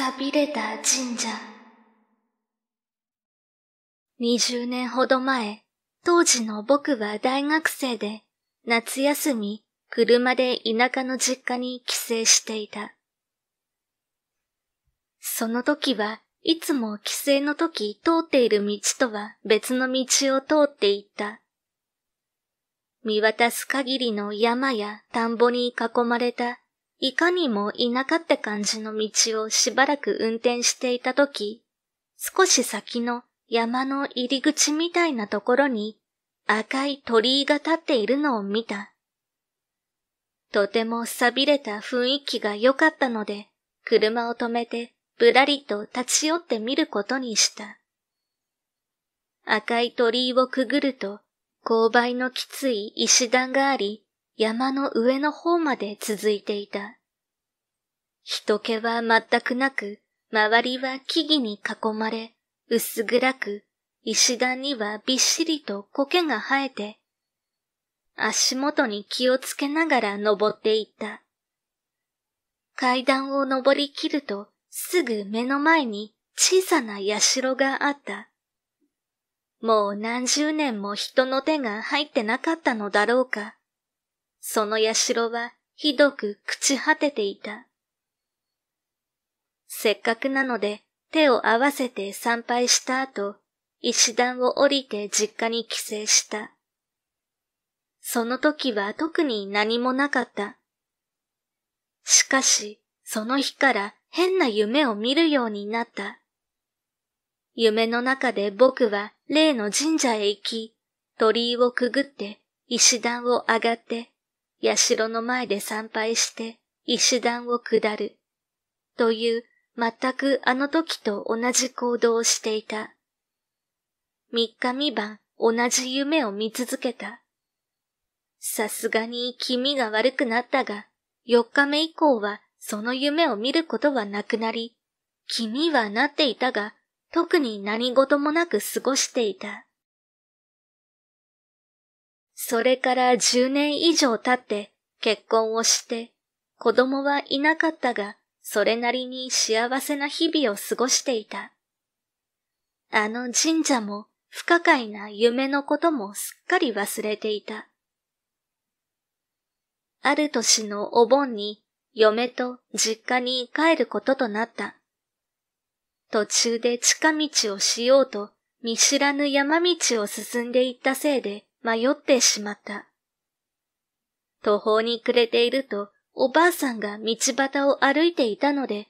寂れた神社。20年ほど前、当時の僕は大学生で、夏休み、車で田舎の実家に帰省していた。その時はいつも帰省の時通っている道とは別の道を通っていった。見渡す限りの山や田んぼに囲まれたいかにも田舎って感じの道をしばらく運転していたとき、少し先の山の入り口みたいなところに赤い鳥居が立っているのを見た。とても錆びれた雰囲気が良かったので、車を止めてぶらりと立ち寄ってみることにした。赤い鳥居をくぐると、勾配のきつい石段があり、山の上の方まで続いていた。人気は全くなく、周りは木々に囲まれ、薄暗く、石段にはびっしりと苔が生えて、足元に気をつけながら登っていった。階段を登りきると、すぐ目の前に小さな社があった。もう何十年も人の手が入ってなかったのだろうか。その社はひどく朽ち果てていた。せっかくなので手を合わせて参拝した後、石段を降りて実家に帰省した。その時は特に何もなかった。しかし、その日から変な夢を見るようになった。夢の中で僕は例の神社へ行き、鳥居をくぐって石段を上がって社の前で参拝して石段を下る、という全くあの時と同じ行動をしていた。三日三晩同じ夢を見続けた。さすがに気味が悪くなったが、四日目以降はその夢を見ることはなくなり、気味はなっていたが、特に何事もなく過ごしていた。それから10年以上経って結婚をして、子供はいなかったが、それなりに幸せな日々を過ごしていた。あの神社も不可解な夢のこともすっかり忘れていた。ある年のお盆に嫁と実家に帰ることとなった。途中で近道をしようと見知らぬ山道を進んでいったせいで迷ってしまった。途方に暮れていると、おばあさんが道端を歩いていたので、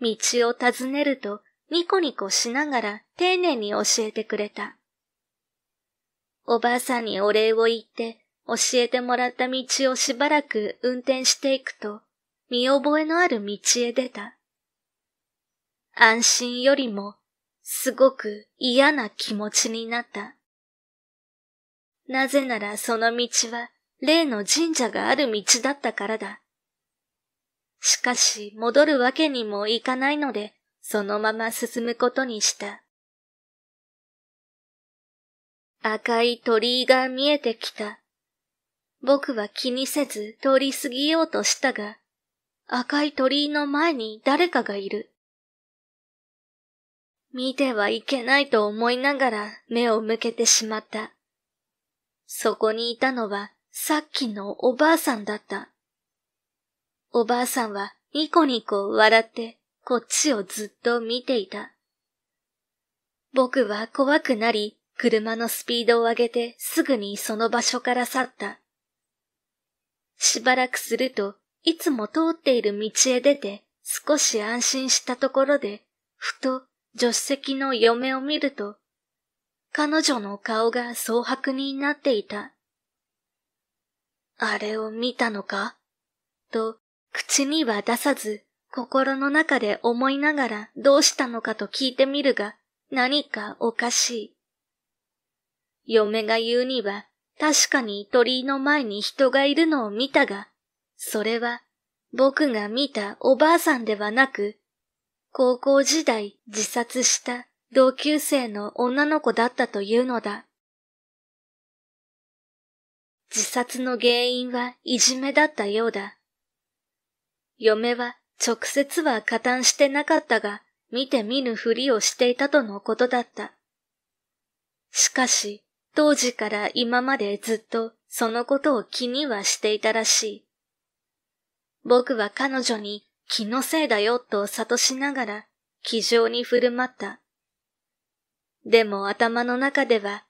道を尋ねるとニコニコしながら丁寧に教えてくれた。おばあさんにお礼を言って教えてもらった道をしばらく運転していくと、見覚えのある道へ出た。安心よりも、すごく嫌な気持ちになった。なぜならその道は例の神社がある道だったからだ。しかし戻るわけにもいかないので、そのまま進むことにした。赤い鳥居が見えてきた。僕は気にせず通り過ぎようとしたが、赤い鳥居の前に誰かがいる。見てはいけないと思いながら目を向けてしまった。そこにいたのはさっきのおばあさんだった。おばあさんはニコニコ笑ってこっちをずっと見ていた。僕は怖くなり、車のスピードを上げてすぐにその場所から去った。しばらくすると、いつも通っている道へ出て少し安心したところで、ふと助手席の嫁を見ると、彼女の顔が蒼白になっていた。あれを見たのかと、口には出さず、心の中で思いながらどうしたのかと聞いてみるが、何かおかしい。嫁が言うには、確かに鳥居の前に人がいるのを見たが、それは僕が見たおばあさんではなく、高校時代自殺した同級生の女の子だったというのだ。自殺の原因はいじめだったようだ。嫁は直接は加担してなかったが、見て見ぬふりをしていたとのことだった。しかし、当時から今までずっとそのことを気にはしていたらしい。僕は彼女に気のせいだよと諭しながら気丈に振る舞った。でも頭の中では、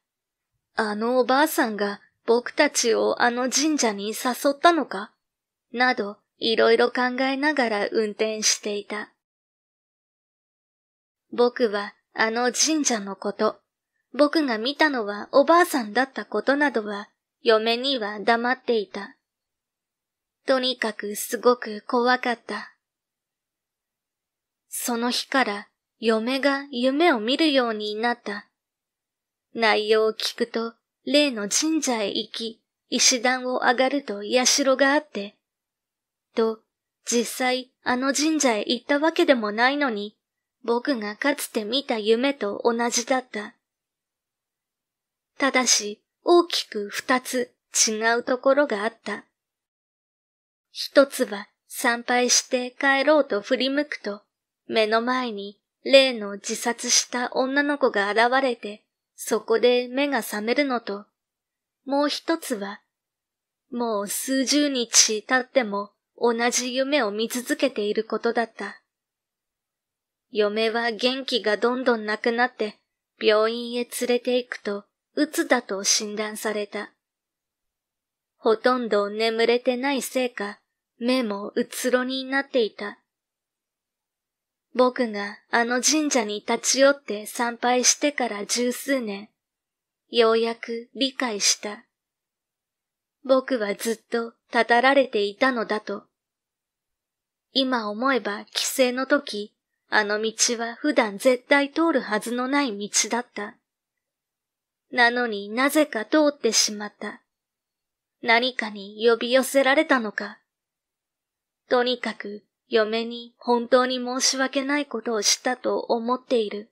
あのおばあさんが僕たちをあの神社に誘ったのかなど、いろいろ考えながら運転していた。僕はあの神社のこと、僕が見たのはおばあさんだったことなどは、嫁には黙っていた。とにかくすごく怖かった。その日から嫁が夢を見るようになった。内容を聞くと、例の神社へ行き、石段を上がると社があって、と、実際あの神社へ行ったわけでもないのに、僕がかつて見た夢と同じだった。ただし、大きく二つ違うところがあった。一つは参拝して帰ろうと振り向くと、目の前に例の自殺した女の子が現れて、そこで目が覚めるのと、もう一つは、もう数十日経っても同じ夢を見続けていることだった。嫁は元気がどんどんなくなって病院へ連れて行くと、うつだと診断された。ほとんど眠れてないせいか、目もうつろになっていた。僕があの神社に立ち寄って参拝してから十数年、ようやく理解した。僕はずっとたたられていたのだと。今思えば帰省の時、あの道は普段絶対通るはずのない道だった。なのになぜか通ってしまった。何かに呼び寄せられたのか。とにかく嫁に本当に申し訳ないことをしたと思っている。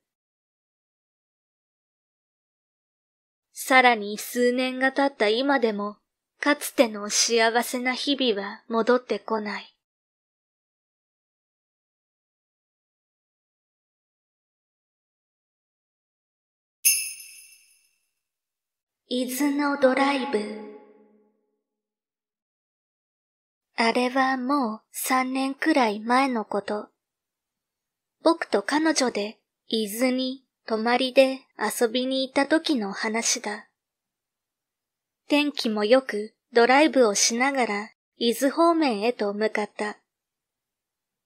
さらに数年が経った今でも、かつての幸せな日々は戻ってこない。伊豆のドライブあれはもう三年くらい前のこと。僕と彼女で伊豆に泊まりで遊びに行った時の話だ。天気も良くドライブをしながら伊豆方面へと向かった。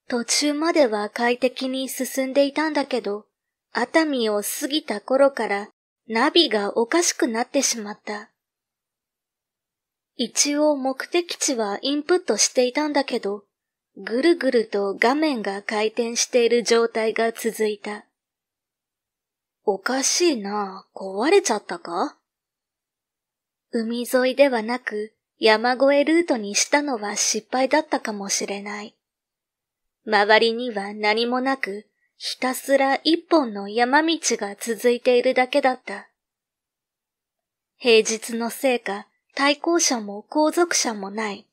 途中までは快適に進んでいたんだけど、熱海を過ぎた頃からナビがおかしくなってしまった。一応目的地はインプットしていたんだけど、ぐるぐると画面が回転している状態が続いた。おかしいな、壊れちゃったか海沿いではなく山越えルートにしたのは失敗だったかもしれない。周りには何もなく、ひたすら一本の山道が続いているだけだった。平日のせいか、対抗者も後続者もない。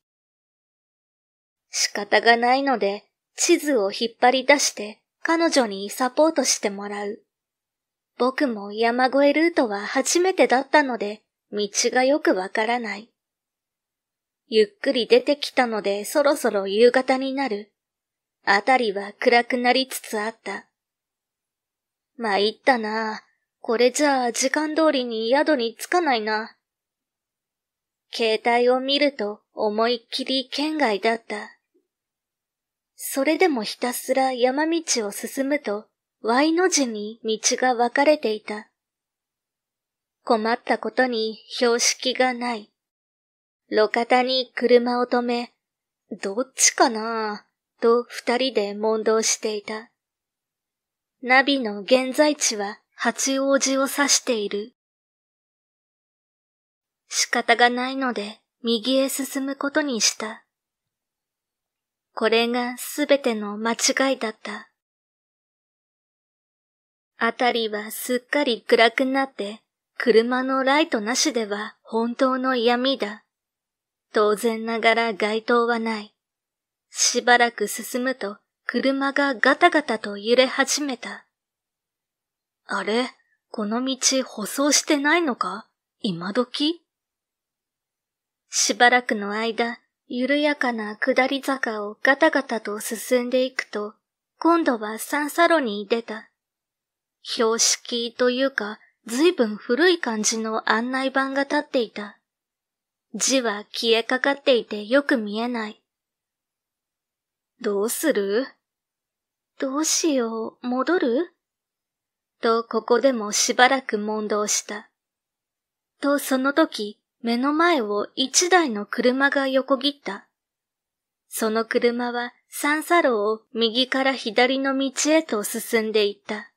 仕方がないので、地図を引っ張り出して彼女にサポートしてもらう。僕も山越えルートは初めてだったので、道がよくわからない。ゆっくり出てきたのでそろそろ夕方になる。あたりは暗くなりつつあった。まいったなこれじゃあ時間通りに宿に着かないな。携帯を見ると思いっきり県外だった。それでもひたすら山道を進むと Y の字に道が分かれていた。困ったことに標識がない。路肩に車を止め、どっちかなぁ、と二人で問答していた。ナビの現在地は八王子を指している。仕方がないので右へ進むことにした。これがすべての間違いだった。あたりはすっかり暗くなって車のライトなしでは本当の闇だ。当然ながら街灯はない。しばらく進むと車がガタガタと揺れ始めた。あれ、この道舗装してないのか今時しばらくの間、緩やかな下り坂をガタガタと進んでいくと、今度は三サロに出た。標識というか、ずいぶん古い感じの案内板が立っていた。字は消えかかっていてよく見えない。どうするどうしよう、戻るとここでもしばらく問答した。とその時、目の前を一台の車が横切った。その車は三叉路を右から左の道へと進んでいった。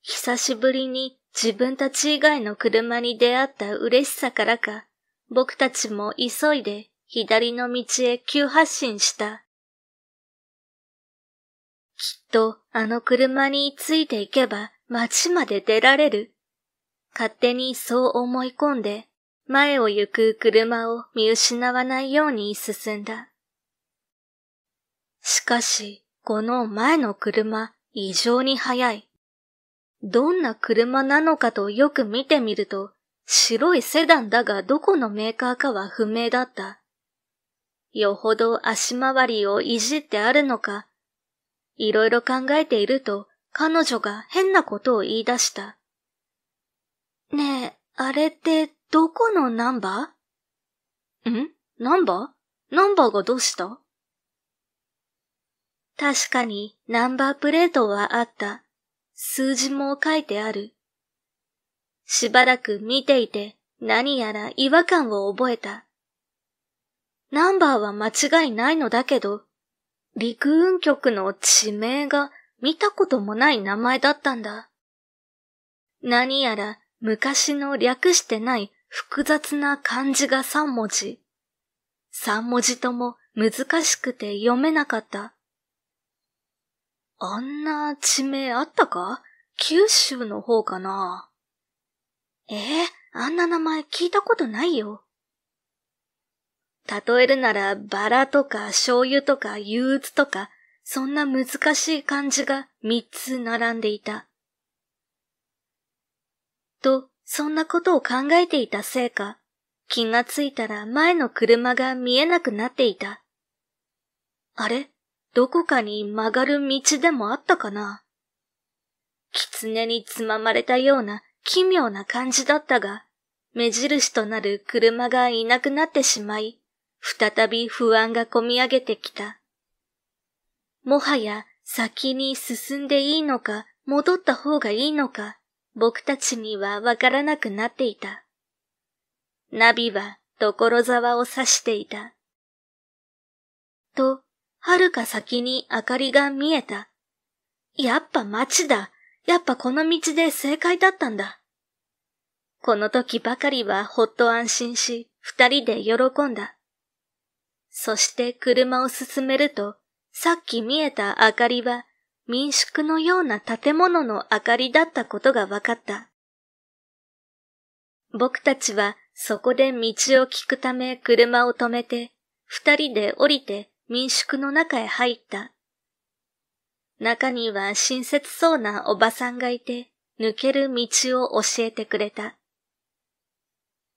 久しぶりに自分たち以外の車に出会った嬉しさからか、僕たちも急いで左の道へ急発進した。きっとあの車についていけば街まで出られる。勝手にそう思い込んで、前を行く車を見失わないように進んだ。しかし、この前の車、異常に速い。どんな車なのかとよく見てみると、白いセダンだがどこのメーカーかは不明だった。よほど足回りをいじってあるのか。いろいろ考えていると、彼女が変なことを言い出した。ねえ、あれってどこのナンバーんナンバーナンバーがどうした確かにナンバープレートはあった。数字も書いてある。しばらく見ていて何やら違和感を覚えた。ナンバーは間違いないのだけど、陸運局の地名が見たこともない名前だったんだ。何やら昔の略してない複雑な漢字が三文字。三文字とも難しくて読めなかった。あんな地名あったか九州の方かなええー、あんな名前聞いたことないよ。例えるなら、バラとか醤油とか憂鬱とか、そんな難しい漢字が三つ並んでいた。と、そんなことを考えていたせいか、気がついたら前の車が見えなくなっていた。あれどこかに曲がる道でもあったかな狐につままれたような奇妙な感じだったが、目印となる車がいなくなってしまい、再び不安がこみ上げてきた。もはや先に進んでいいのか、戻った方がいいのか、僕たちにはわからなくなっていた。ナビは所沢を指していた。と、遥か先に明かりが見えた。やっぱ街だ。やっぱこの道で正解だったんだ。この時ばかりはほっと安心し、二人で喜んだ。そして車を進めると、さっき見えた明かりは民宿のような建物の明かりだったことが分かった。僕たちはそこで道を聞くため車を止めて、二人で降りて民宿の中へ入った。中には親切そうなおばさんがいて、抜ける道を教えてくれた。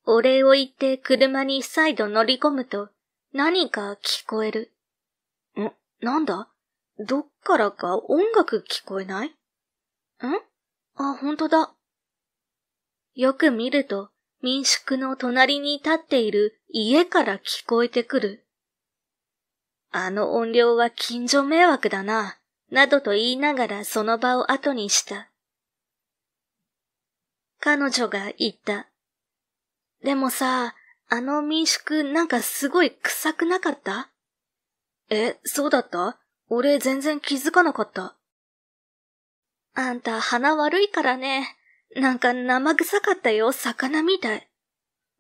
お礼を言って車に再度乗り込むと、何か聞こえる。ん、なんだどっからか音楽聞こえないんあ、ほんとだ。よく見ると、民宿の隣に立っている家から聞こえてくる。あの音量は近所迷惑だな、などと言いながらその場を後にした。彼女が言った。でもさ、あの民宿なんかすごい臭くなかったえ、そうだった俺全然気づかなかった。あんた鼻悪いからね。なんか生臭かったよ、魚みたい。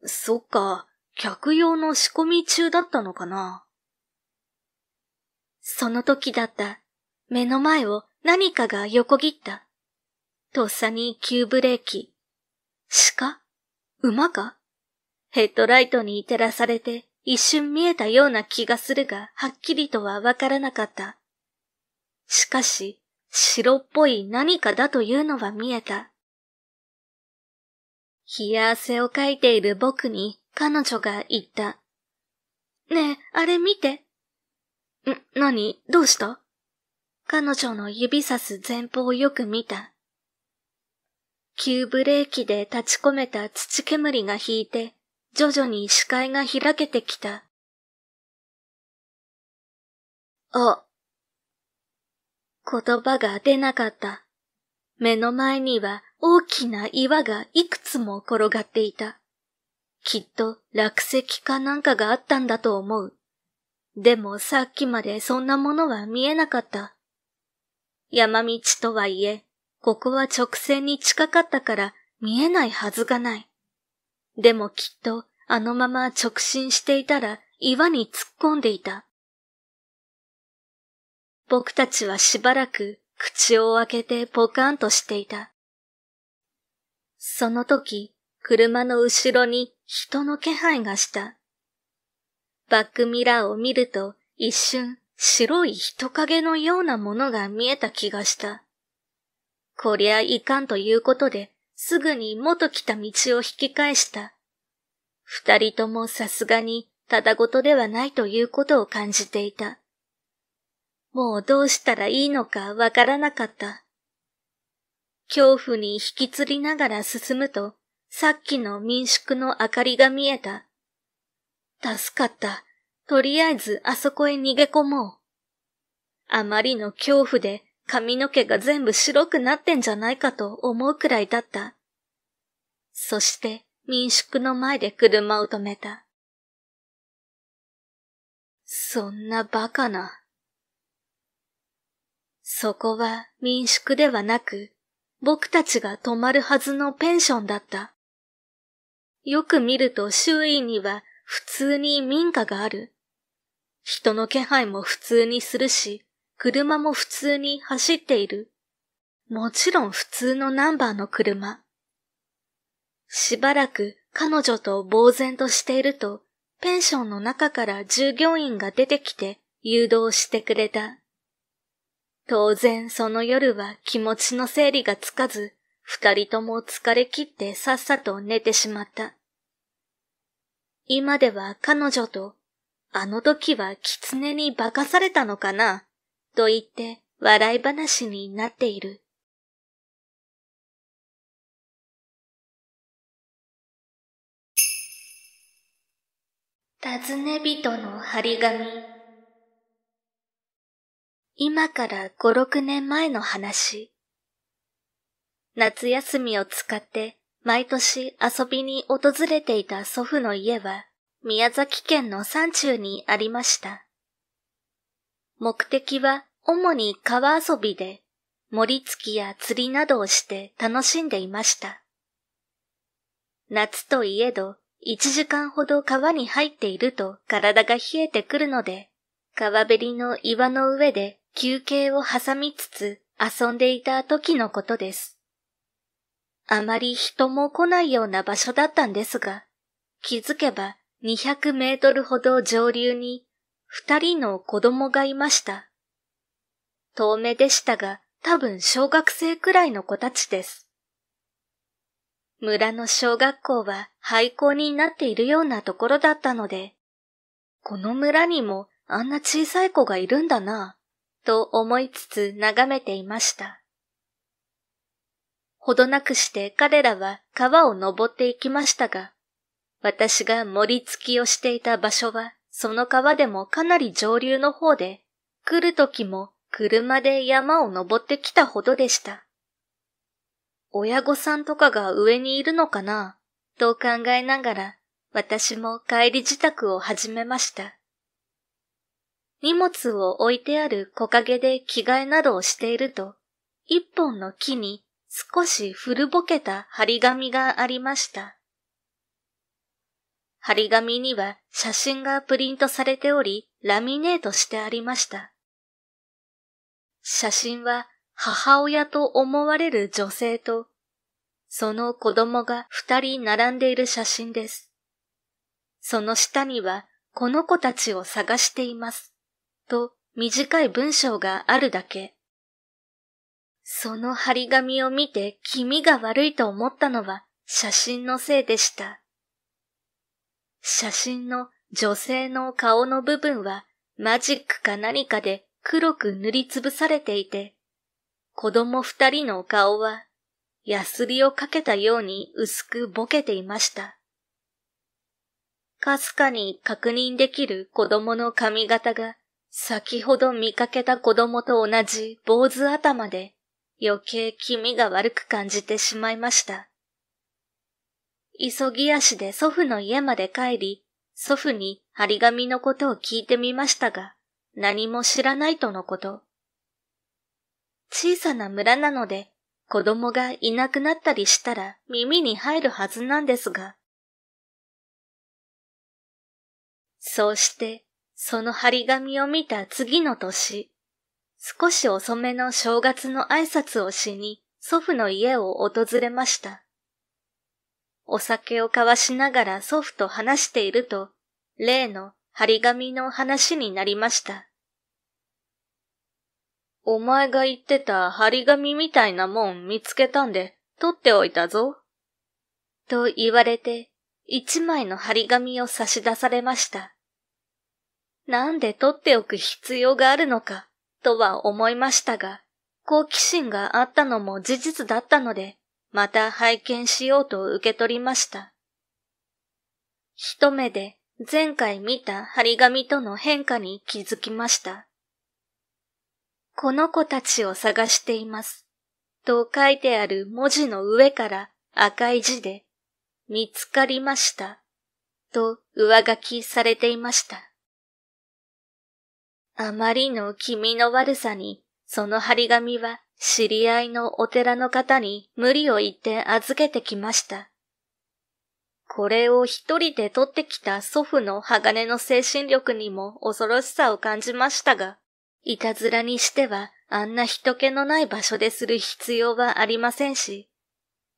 そっか、客用の仕込み中だったのかな。その時だった。目の前を何かが横切った。とっさに急ブレーキ。鹿馬かヘッドライトに照らされて一瞬見えたような気がするが、はっきりとはわからなかった。しかし、白っぽい何かだというのは見えた。冷や汗をかいている僕に彼女が言った。ねえ、あれ見て。ん、何どうした彼女の指さす前方をよく見た。急ブレーキで立ち込めた土煙が引いて、徐々に視界が開けてきた。あ、言葉が出なかった。目の前には大きな岩がいくつも転がっていた。きっと落石かなんかがあったんだと思う。でもさっきまでそんなものは見えなかった。山道とはいえ、ここは直線に近かったから見えないはずがない。でもきっとあのまま直進していたら岩に突っ込んでいた。僕たちはしばらく口を開けてポカンとしていた。その時、車の後ろに人の気配がした。バックミラーを見ると一瞬白い人影のようなものが見えた気がした。こりゃいかんということで、すぐに元来た道を引き返した。二人ともさすがにただごとではないということを感じていた。もうどうしたらいいのかわからなかった。恐怖に引きつりながら進むと、さっきの民宿の明かりが見えた。助かった。とりあえずあそこへ逃げ込もう。あまりの恐怖で髪の毛が全部白くなってんじゃないかと思うくらいだった。そして民宿の前で車を止めた。そんなバカな。そこは民宿ではなく、僕たちが泊まるはずのペンションだった。よく見ると周囲には普通に民家がある。人の気配も普通にするし、車も普通に走っている。もちろん普通のナンバーの車。しばらく彼女と呆然としていると、ペンションの中から従業員が出てきて誘導してくれた。当然その夜は気持ちの整理がつかず、二人とも疲れ切ってさっさと寝てしまった。今では彼女と、あの時は狐に化かされたのかな、と言って笑い話になっている。尋ね人の張り紙今から5、6年前の話。夏休みを使って毎年遊びに訪れていた祖父の家は宮崎県の山中にありました。目的は主に川遊びで、森付きや釣りなどをして楽しんでいました。夏といえど、1時間ほど川に入っていると体が冷えてくるので、川べりの岩の上で休憩を挟みつつ遊んでいた時のことです。あまり人も来ないような場所だったんですが、気づけば200メートルほど上流に二人の子供がいました。遠目でしたが多分小学生くらいの子たちです。村の小学校は廃校になっているようなところだったので、この村にもあんな小さい子がいるんだなと思いつつ眺めていました。ほどなくして彼らは川を登っていきましたが、私が森付きをしていた場所は、その川でもかなり上流の方で、来る時も車で山を登ってきたほどでした。親御さんとかが上にいるのかなと考えながら、私も帰り自宅を始めました。荷物を置いてある木陰で着替えなどをしていると、一本の木に少し古ぼけた張り紙がありました。張り紙には写真がプリントされており、ラミネートしてありました。写真は母親と思われる女性と、その子供が二人並んでいる写真です。その下にはこの子たちを探しています。と短い文章があるだけ。その張り紙を見て気味が悪いと思ったのは写真のせいでした。写真の女性の顔の部分はマジックか何かで黒く塗りつぶされていて、子供二人の顔はヤスリをかけたように薄くぼけていました。かすかに確認できる子供の髪型が先ほど見かけた子供と同じ坊主頭で余計気味が悪く感じてしまいました。急ぎ足で祖父の家まで帰り、祖父に張り紙のことを聞いてみましたが、何も知らないとのこと。小さな村なので、子供がいなくなったりしたら耳に入るはずなんですが。そうしてその張り紙を見た次の年、少し遅めの正月の挨拶をしに祖父の家を訪れました。お酒を交わしながら祖父と話していると、例の張り紙の話になりました。お前が言ってた張り紙みたいなもん見つけたんで、取っておいたぞ。と言われて、一枚の張り紙を差し出されました。なんで取っておく必要があるのか、とは思いましたが、好奇心があったのも事実だったので、また拝見しようと受け取りました。一目で前回見た張り紙との変化に気づきました。この子たちを探しています。と書いてある文字の上から赤い字で、見つかりました。と上書きされていました。あまりの気味の悪さに、その張り紙は知り合いのお寺の方に無理を言って預けてきました。これを一人で取ってきた祖父の鋼の精神力にも恐ろしさを感じましたが、いたずらにしてはあんな人気のない場所でする必要はありませんし、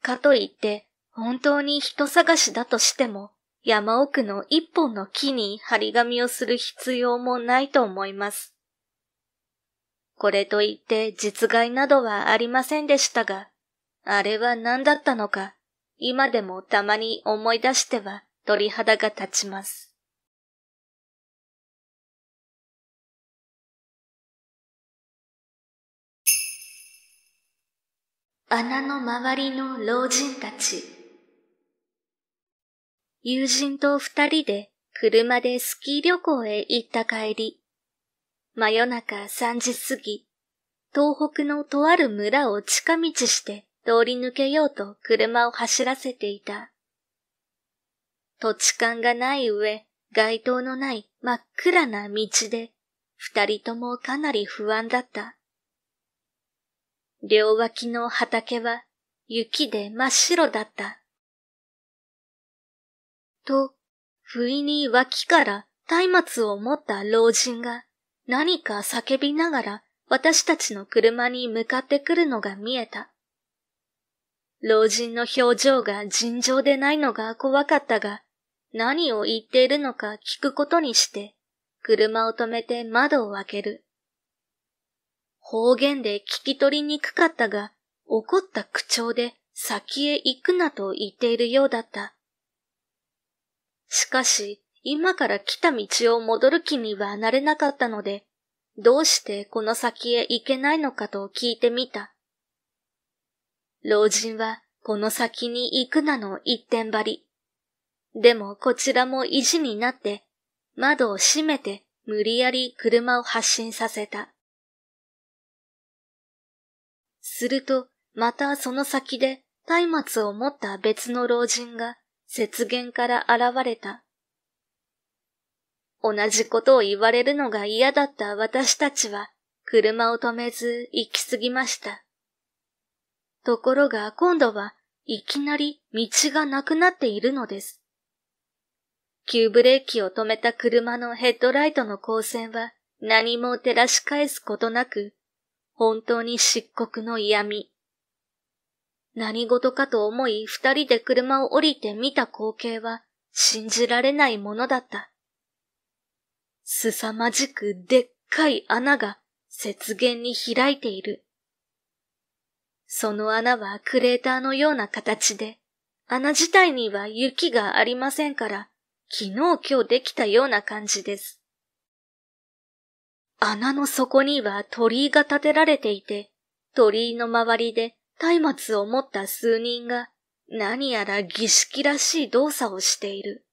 かといって本当に人探しだとしても山奥の一本の木に張り紙をする必要もないと思います。これといって実害などはありませんでしたが、あれは何だったのか、今でもたまに思い出しては鳥肌が立ちます。穴の周りの老人たち。友人と二人で車でスキー旅行へ行った帰り、真夜中三時過ぎ、東北のとある村を近道して通り抜けようと車を走らせていた。土地勘がない上、街灯のない真っ暗な道で、二人ともかなり不安だった。両脇の畑は雪で真っ白だった。と、不意に脇から松明を持った老人が何か叫びながら私たちの車に向かってくるのが見えた。老人の表情が尋常でないのが怖かったが、何を言っているのか聞くことにして、車を止めて窓を開ける。方言で聞き取りにくかったが、怒った口調で先へ行くなと言っているようだった。しかし、今から来た道を戻る気にはなれなかったので、どうしてこの先へ行けないのかと聞いてみた。老人はこの先に行くなの一点張り。でもこちらも意地になって、窓を閉めて無理やり車を発進させた。すると、またその先で松明を持った別の老人が雪原から現れた。同じことを言われるのが嫌だった私たちは車を止めず行き過ぎました。ところが今度はいきなり道がなくなっているのです。急ブレーキを止めた車のヘッドライトの光線は何も照らし返すことなく、本当に漆黒の闇。何事かと思い二人で車を降りて見た光景は信じられないものだった。凄まじくでっかい穴が雪原に開いている。その穴はクレーターのような形で、穴自体には雪がありませんから、昨日今日できたような感じです。穴の底には鳥居が建てられていて、鳥居の周りで松明を持った数人が何やら儀式らしい動作をしている。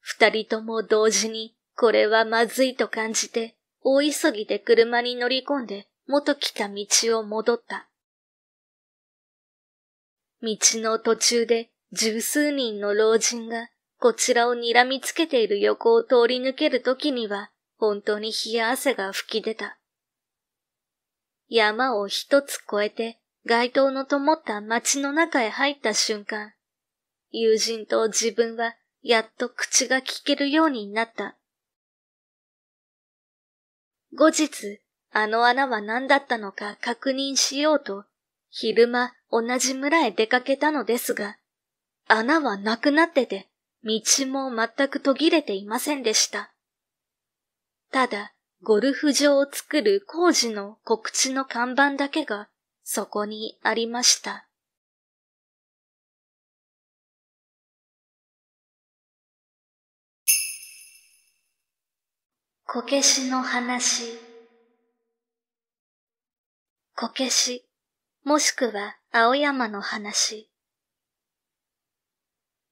二人とも同時にこれはまずいと感じて大急ぎで車に乗り込んで元来た道を戻った。道の途中で十数人の老人がこちらを睨みつけている横を通り抜けるときには本当に冷や汗が吹き出た。山を一つ越えて街灯の灯った街の中へ入った瞬間、友人と自分はやっと口が聞けるようになった。後日、あの穴は何だったのか確認しようと、昼間同じ村へ出かけたのですが、穴はなくなってて、道も全く途切れていませんでした。ただ、ゴルフ場を作る工事の告知の看板だけがそこにありました。こけしの話。こけし、もしくは青山の話。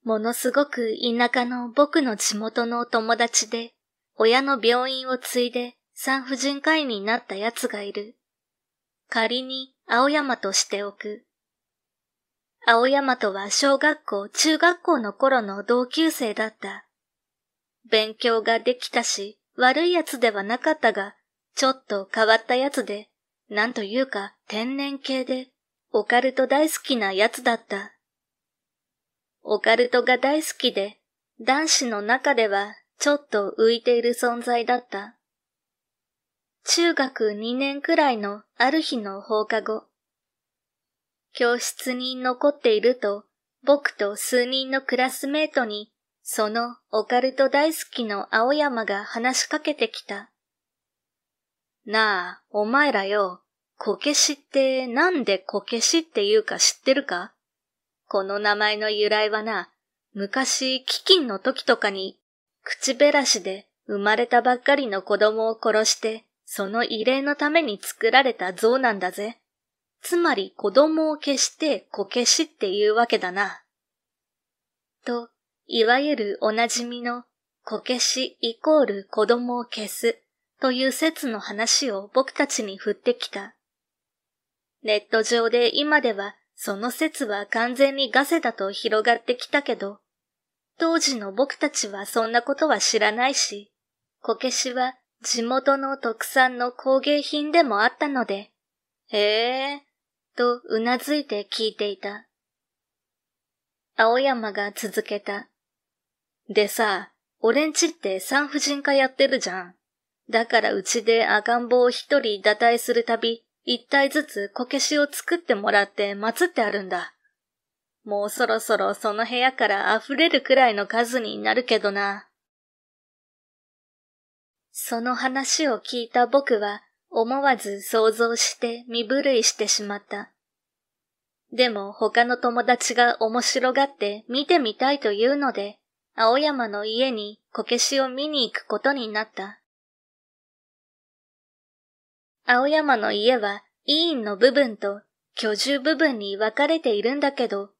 ものすごく田舎の僕の地元のお友達で、親の病院を継いで産婦人科医になった奴がいる。仮に青山としておく。青山とは小学校、中学校の頃の同級生だった。勉強ができたし、悪い奴ではなかったが、ちょっと変わった奴で、なんというか天然系で、オカルト大好きな奴だった。オカルトが大好きで、男子の中ではちょっと浮いている存在だった。中学2年くらいのある日の放課後、教室に残っていると、僕と数人のクラスメートに、そのオカルト大好きの青山が話しかけてきた。なあ、お前らよ、こけしってなんでこけしって言うか知ってるかこの名前の由来はな、昔飢饉の時とかに、口べらしで生まれたばっかりの子供を殺して、その異例のために作られた像なんだぜ。つまり子供を消してこけしっていうわけだな。と、いわゆるおなじみのこけしイコール子供を消すという説の話を僕たちに振ってきた。ネット上で今ではその説は完全にガセだと広がってきたけど、当時の僕たちはそんなことは知らないし、こけしは地元の特産の工芸品でもあったので、へえ、とうなずいて聞いていた。青山が続けた。でさ、俺んちって産婦人科やってるじゃん。だからうちで赤ん坊を一人打退するたび、一体ずつこけしを作ってもらって祀ってあるんだ。もうそろそろその部屋から溢れるくらいの数になるけどな。その話を聞いた僕は思わず想像して身震いしてしまった。でも他の友達が面白がって見てみたいというので、青山の家にこけしを見に行くことになった。青山の家は委員の部分と居住部分に分かれているんだけど、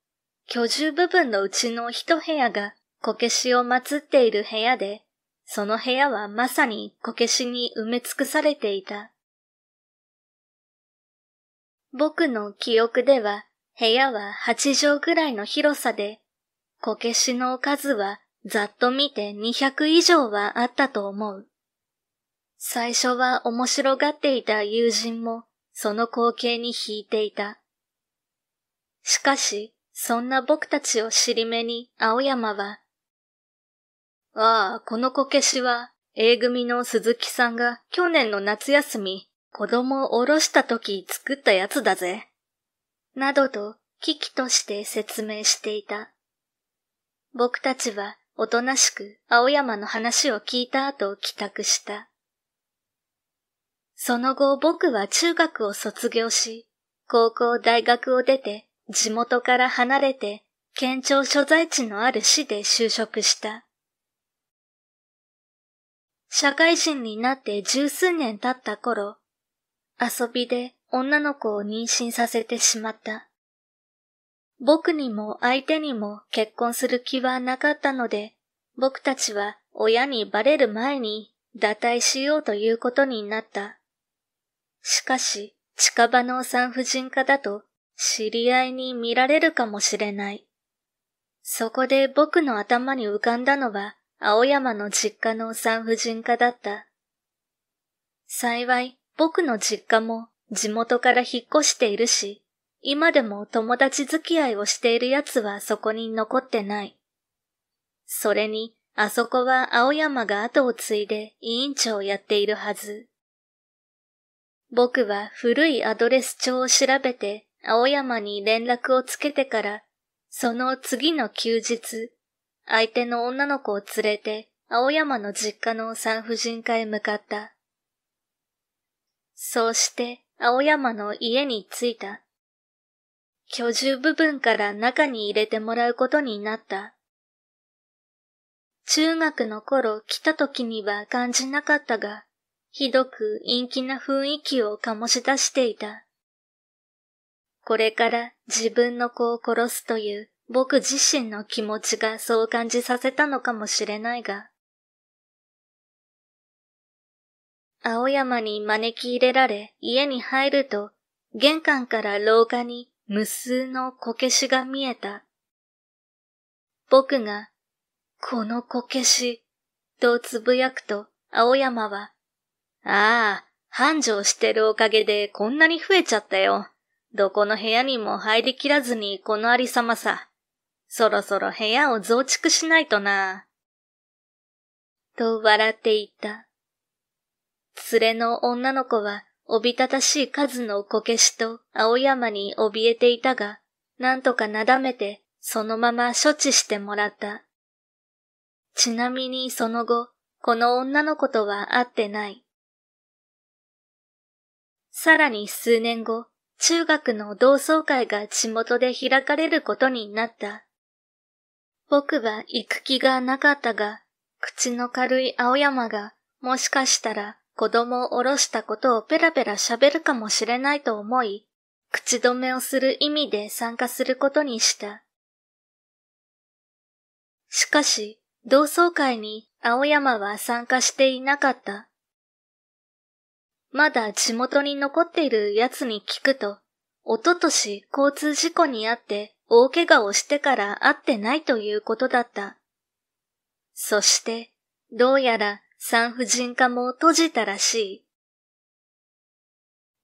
居住部分のうちの一部屋がこけしを祀っている部屋で、その部屋はまさにこけしに埋め尽くされていた。僕の記憶では部屋は8畳ぐらいの広さで、こけしの数はざっと見て200以上はあったと思う。最初は面白がっていた友人もその光景に引いていた。しかし、そんな僕たちを尻目に青山はああ、このこけしは、A 組の鈴木さんが去年の夏休み、子供をおろした時作ったやつだぜ。などと、危機として説明していた。僕たちは、おとなしく青山の話を聞いた後帰宅した。その後僕は中学を卒業し、高校大学を出て地元から離れて県庁所在地のある市で就職した。社会人になって十数年経った頃、遊びで女の子を妊娠させてしまった。僕にも相手にも結婚する気はなかったので、僕たちは親にバレる前に堕退しようということになった。しかし、近場の産婦人科だと知り合いに見られるかもしれない。そこで僕の頭に浮かんだのは、青山の実家の産婦人科だった。幸い、僕の実家も地元から引っ越しているし、今でも友達付き合いをしている奴はそこに残ってない。それに、あそこは青山が後を継いで委員長をやっているはず。僕は古いアドレス帳を調べて青山に連絡をつけてから、その次の休日、相手の女の子を連れて青山の実家の産婦人科へ向かった。そうして青山の家に着いた。居住部分から中に入れてもらうことになった。中学の頃来た時には感じなかったが、ひどく陰気な雰囲気を醸し出していた。これから自分の子を殺すという僕自身の気持ちがそう感じさせたのかもしれないが、青山に招き入れられ家に入ると、玄関から廊下に無数のこけしが見えた。僕が、このこけし、とつぶやくと、青山は、ああ、繁盛してるおかげでこんなに増えちゃったよ。どこの部屋にも入りきらずにこのありさまさ。そろそろ部屋を増築しないとな。と笑っていた。連れの女の子はおびただしい数のこけしと青山に怯えていたが、なんとかなだめてそのまま処置してもらった。ちなみにその後、この女の子とは会ってない。さらに数年後、中学の同窓会が地元で開かれることになった。僕は行く気がなかったが、口の軽い青山が、もしかしたら子供を降ろしたことをペラペラ喋るかもしれないと思い、口止めをする意味で参加することにした。しかし、同窓会に青山は参加していなかった。まだ地元に残っている奴に聞くと、おととし交通事故にあって大怪我をしてから会ってないということだった。そして、どうやら産婦人科も閉じたらし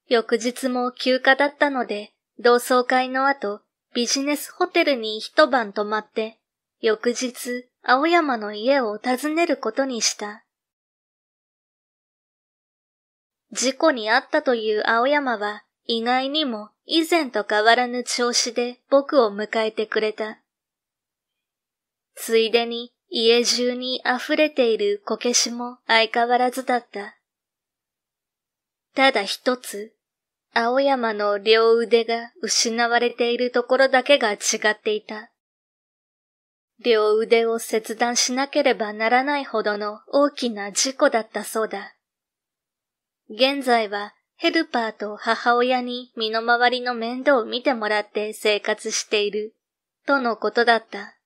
い。翌日も休暇だったので、同窓会の後、ビジネスホテルに一晩泊まって、翌日、青山の家を訪ねることにした。事故に遭ったという青山は意外にも以前と変わらぬ調子で僕を迎えてくれた。ついでに家中に溢れているこけしも相変わらずだった。ただ一つ、青山の両腕が失われているところだけが違っていた。両腕を切断しなければならないほどの大きな事故だったそうだ。現在はヘルパーと母親に身の回りの面倒を見てもらって生活している、とのことだった。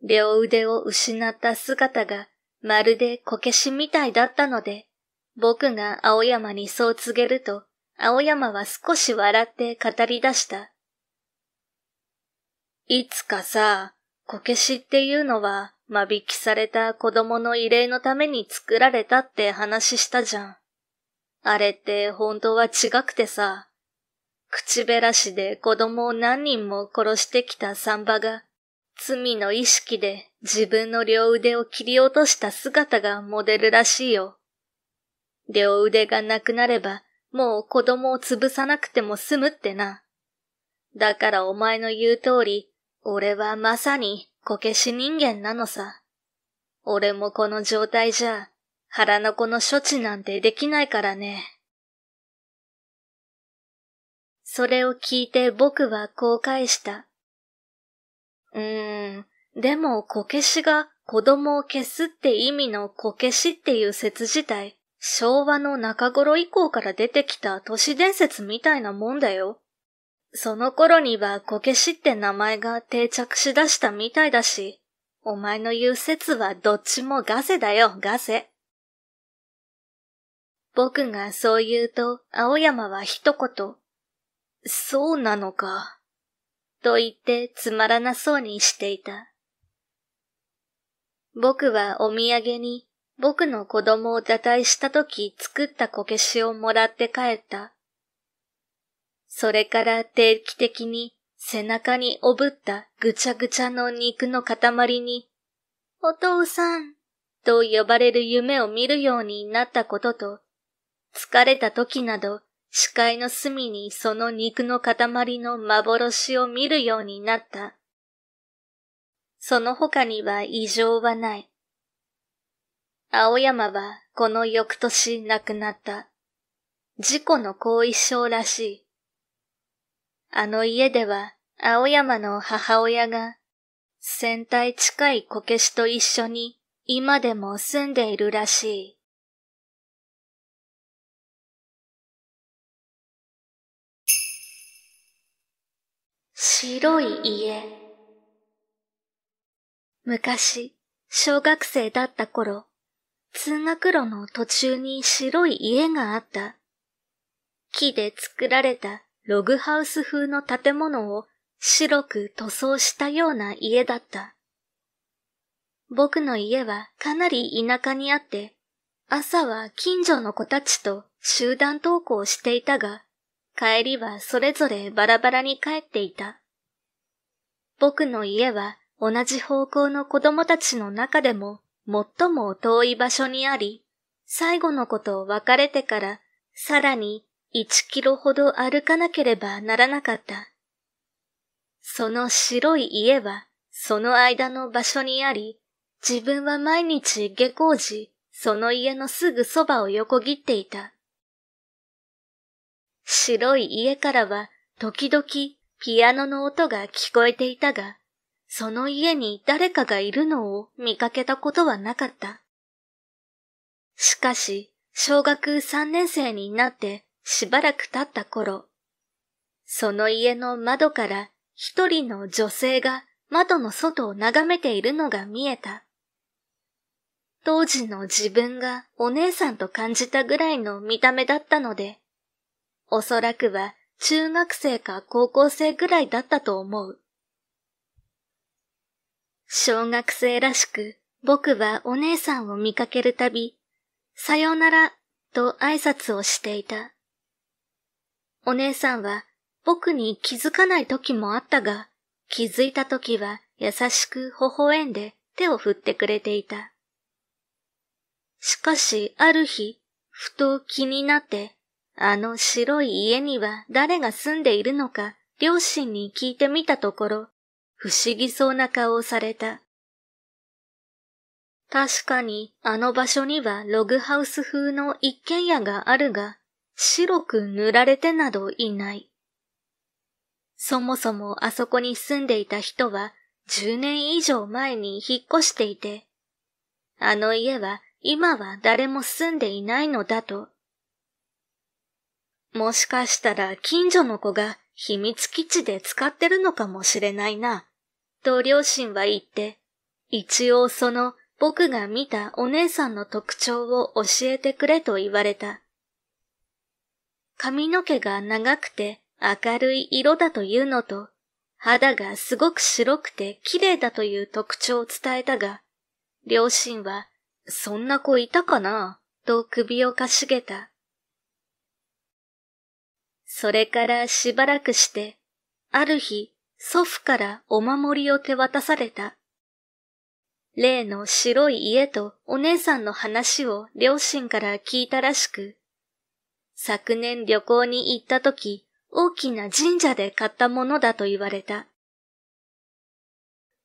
両腕を失った姿がまるでこけしみたいだったので、僕が青山にそう告げると、青山は少し笑って語り出した。いつかさ、こけしっていうのは間引きされた子供の異例のために作られたって話したじゃん。あれって本当は違くてさ、口べらしで子供を何人も殺してきたサンバが、罪の意識で自分の両腕を切り落とした姿がモデルらしいよ。両腕がなくなれば、もう子供を潰さなくても済むってな。だからお前の言う通り、俺はまさにこけし人間なのさ。俺もこの状態じゃ、腹の子の処置なんてできないからね。それを聞いて僕は後悔した。うーん、でもこけしが子供を消すって意味のこけしっていう説自体、昭和の中頃以降から出てきた都市伝説みたいなもんだよ。その頃にはこけしって名前が定着しだしたみたいだし、お前の言う説はどっちもガセだよ、ガセ。僕がそう言うと、青山は一言、そうなのか、と言ってつまらなそうにしていた。僕はお土産に僕の子供を堕退した時作ったこけしをもらって帰った。それから定期的に背中におぶったぐちゃぐちゃの肉の塊に、お父さんと呼ばれる夢を見るようになったことと、疲れた時など、視界の隅にその肉の塊の幻を見るようになった。その他には異常はない。青山はこの翌年亡くなった。事故の後遺症らしい。あの家では青山の母親が戦隊近いこけしと一緒に今でも住んでいるらしい。白い家。昔、小学生だった頃、通学路の途中に白い家があった。木で作られたログハウス風の建物を白く塗装したような家だった。僕の家はかなり田舎にあって、朝は近所の子たちと集団登校していたが、帰りはそれぞれバラバラに帰っていた。僕の家は同じ方向の子供たちの中でも最も遠い場所にあり、最後のことを別れてからさらに1キロほど歩かなければならなかった。その白い家はその間の場所にあり、自分は毎日下校時、その家のすぐそばを横切っていた。白い家からは時々ピアノの音が聞こえていたが、その家に誰かがいるのを見かけたことはなかった。しかし、小学3年生になってしばらく経った頃、その家の窓から一人の女性が窓の外を眺めているのが見えた。当時の自分がお姉さんと感じたぐらいの見た目だったので、おそらくは中学生か高校生ぐらいだったと思う。小学生らしく僕はお姉さんを見かけるたび、さようならと挨拶をしていた。お姉さんは僕に気づかない時もあったが、気づいた時は優しく微笑んで手を振ってくれていた。しかしある日、ふと気になってあの白い家には誰が住んでいるのか、両親に聞いてみたところ、不思議そうな顔をされた。確かに、あの場所にはログハウス風の一軒家があるが、白く塗られてなどいない。そもそもあそこに住んでいた人は、10年以上前に引っ越していて、あの家は今は誰も住んでいないのだともしかしたら近所の子が秘密基地で使ってるのかもしれないな、と両親は言って、一応その僕が見たお姉さんの特徴を教えてくれと言われた。髪の毛が長くて明るい色だというのと、肌がすごく白くて綺麗だという特徴を伝えたが、両親は、そんな子いたかなと首をかしげた。それからしばらくして、ある日、祖父からお守りを手渡された。例の白い家とお姉さんの話を両親から聞いたらしく、昨年旅行に行った時、大きな神社で買ったものだと言われた。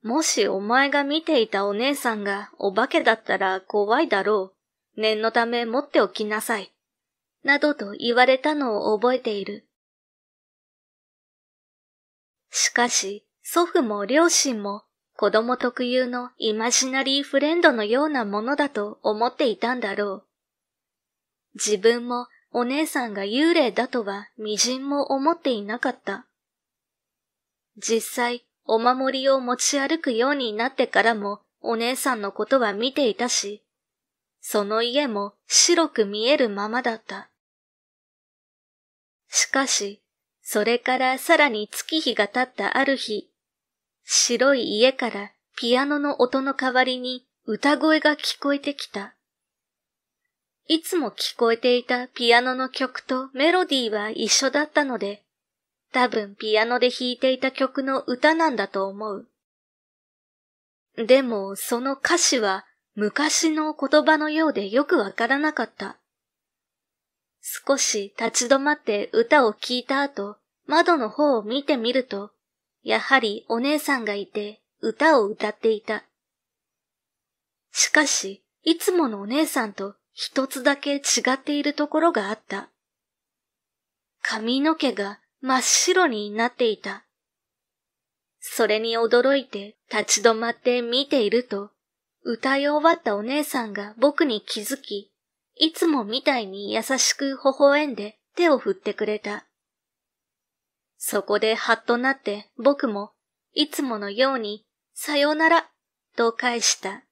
もしお前が見ていたお姉さんがお化けだったら怖いだろう。念のため持っておきなさい。などと言われたのを覚えている。しかし、祖父も両親も子供特有のイマジナリーフレンドのようなものだと思っていたんだろう。自分もお姉さんが幽霊だとは微塵も思っていなかった。実際、お守りを持ち歩くようになってからもお姉さんのことは見ていたし、その家も白く見えるままだった。しかし、それからさらに月日が経ったある日、白い家からピアノの音の代わりに歌声が聞こえてきた。いつも聞こえていたピアノの曲とメロディーは一緒だったので、多分ピアノで弾いていた曲の歌なんだと思う。でもその歌詞は昔の言葉のようでよくわからなかった。少し立ち止まって歌を聴いた後、窓の方を見てみると、やはりお姉さんがいて歌を歌っていた。しかし、いつものお姉さんと一つだけ違っているところがあった。髪の毛が真っ白になっていた。それに驚いて立ち止まって見ていると、歌い終わったお姉さんが僕に気づき、いつもみたいに優しく微笑んで手を振ってくれた。そこではっとなって僕もいつものようにさよならと返した。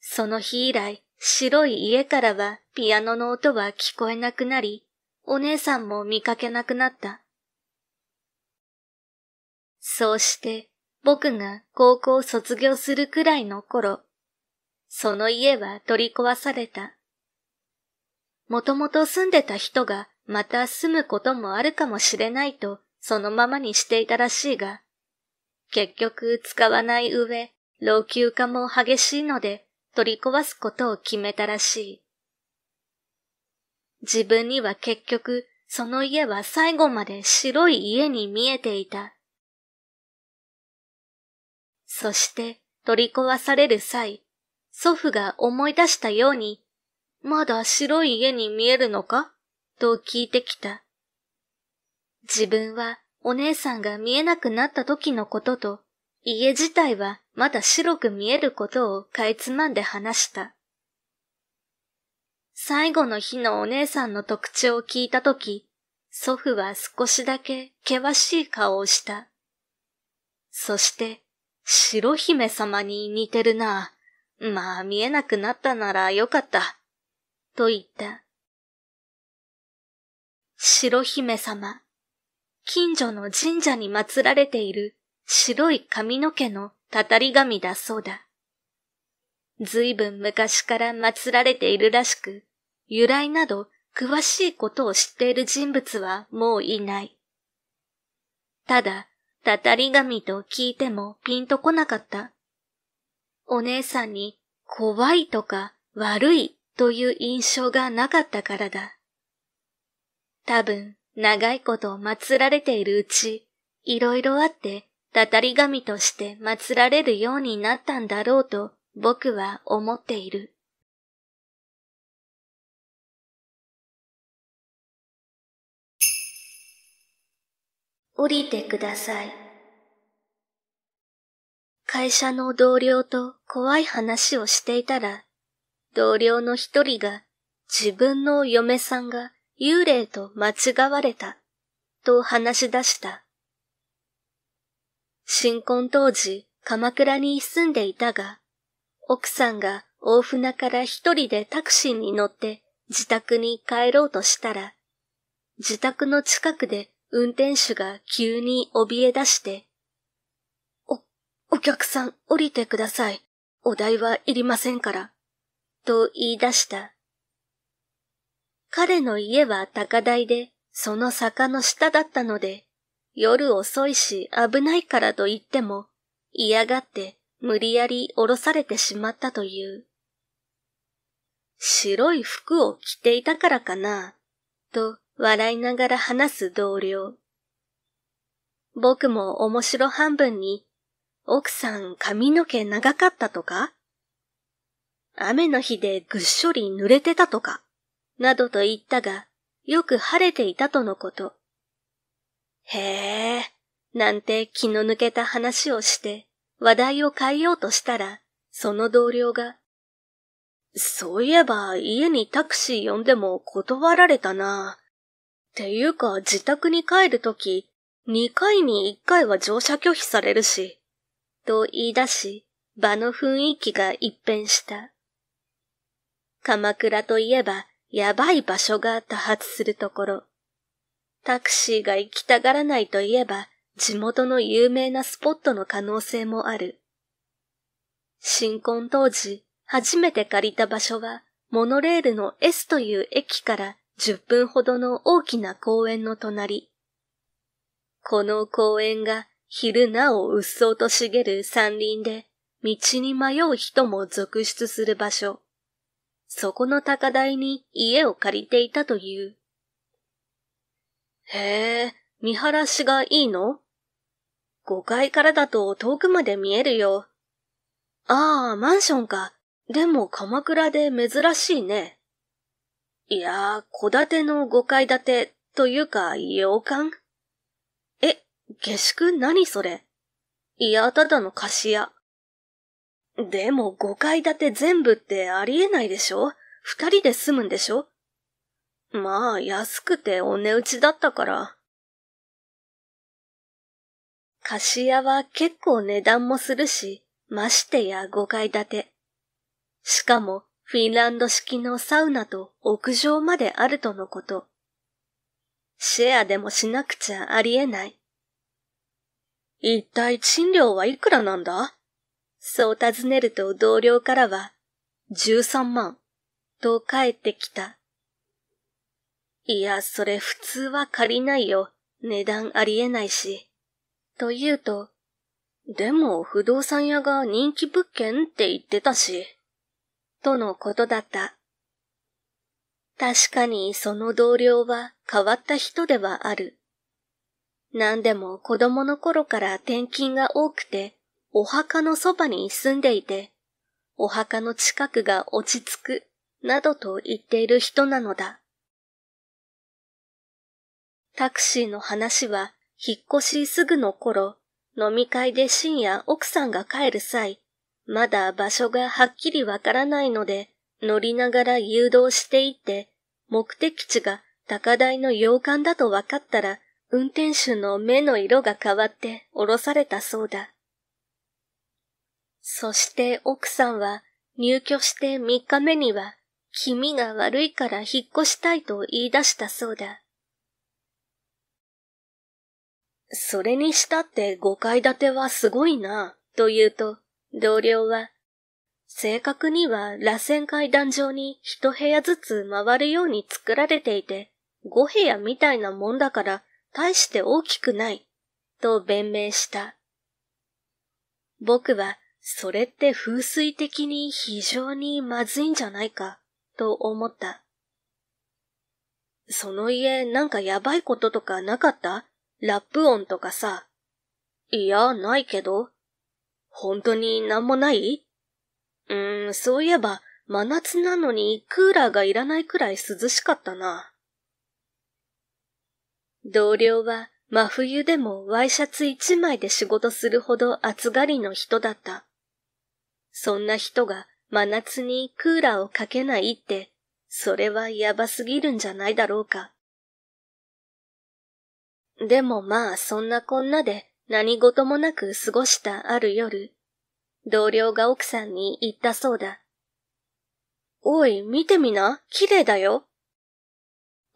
その日以来白い家からはピアノの音は聞こえなくなり、お姉さんも見かけなくなった。そうして僕が高校卒業するくらいの頃、その家は取り壊された。もともと住んでた人がまた住むこともあるかもしれないとそのままにしていたらしいが、結局使わない上、老朽化も激しいので取り壊すことを決めたらしい。自分には結局その家は最後まで白い家に見えていた。そして取り壊される際、祖父が思い出したように、まだ白い家に見えるのかと聞いてきた。自分はお姉さんが見えなくなった時のことと、家自体はまだ白く見えることをかいつまんで話した。最後の日のお姉さんの特徴を聞いた時、祖父は少しだけ険しい顔をした。そして、白姫様に似てるなまあ見えなくなったならよかった。と言った。白姫様。近所の神社に祀られている白い髪の毛のたたり神だそうだ。ずいぶん昔から祀られているらしく、由来など詳しいことを知っている人物はもういない。ただ、たたり神と聞いてもピンとこなかったお姉さんに怖いとか悪いという印象がなかったからだ。多分、長いこと祀られているうち、いろいろあって、たたり神として祀られるようになったんだろうと僕は思っている。降りてください。会社の同僚と怖い話をしていたら、同僚の一人が自分の嫁さんが幽霊と間違われたと話し出した。新婚当時、鎌倉に住んでいたが、奥さんが大船から一人でタクシーに乗って自宅に帰ろうとしたら、自宅の近くで運転手が急に怯え出して、お客さん降りてください。お代はいりませんから。と言い出した。彼の家は高台で、その坂の下だったので、夜遅いし危ないからと言っても、嫌がって無理やり降ろされてしまったという。白い服を着ていたからかな、と笑いながら話す同僚。僕も面白半分に奥さん髪の毛長かったとか雨の日でぐっしょり濡れてたとかなどと言ったが、よく晴れていたとのこと。へえ、なんて気の抜けた話をして話題を変えようとしたら、その同僚が、そういえば家にタクシー呼んでも断られたな。っていうか自宅に帰るとき、2回に1回は乗車拒否されるし、と言い出し、場の雰囲気が一変した。鎌倉といえば、やばい場所が多発するところ。タクシーが行きたがらないといえば、地元の有名なスポットの可能性もある。新婚当時、初めて借りた場所は、モノレールの S という駅から10分ほどの大きな公園の隣。この公園が昼なおうっそうと茂る山林で、道に迷う人も続出する場所。そこの高台に家を借りていたという。へえ、見晴らしがいいの ?5 階からだと遠くまで見えるよ。ああ、マンションか。でも鎌倉で珍しいね。いやー、戸建ての5階建てというか洋館下宿何それいや、ただの貸し屋。でも5階建て全部ってありえないでしょ二人で住むんでしょまあ、安くてお値打ちだったから。貸し屋は結構値段もするし、ましてや5階建て。しかも、フィンランド式のサウナと屋上まであるとのこと。シェアでもしなくちゃありえない。一体賃料はいくらなんだそう尋ねると同僚からは、13万、と返ってきた。いや、それ普通は借りないよ。値段ありえないし。と言うと、でも不動産屋が人気物件って言ってたし。とのことだった。確かにその同僚は変わった人ではある。何でも子供の頃から転勤が多くて、お墓のそばに住んでいて、お墓の近くが落ち着く、などと言っている人なのだ。タクシーの話は、引っ越しすぐの頃、飲み会で深夜奥さんが帰る際、まだ場所がはっきりわからないので、乗りながら誘導していって、目的地が高台の洋館だと分かったら、運転手の目の色が変わって降ろされたそうだ。そして奥さんは入居して3日目には気味が悪いから引っ越したいと言い出したそうだ。それにしたって5階建てはすごいな、と言うと、同僚は、正確には螺旋階段上に一部屋ずつ回るように作られていて、5部屋みたいなもんだから、大して大きくない、と弁明した。僕は、それって風水的に非常にまずいんじゃないか、と思った。その家なんかやばいこととかなかったラップ音とかさ。いや、ないけど。本当になんもないうーん、そういえば、真夏なのにクーラーがいらないくらい涼しかったな。同僚は真冬でもワイシャツ一枚で仕事するほど暑がりの人だった。そんな人が真夏にクーラーをかけないって、それはやばすぎるんじゃないだろうか。でもまあそんなこんなで何事もなく過ごしたある夜、同僚が奥さんに言ったそうだ。おい、見てみな、綺麗だよ。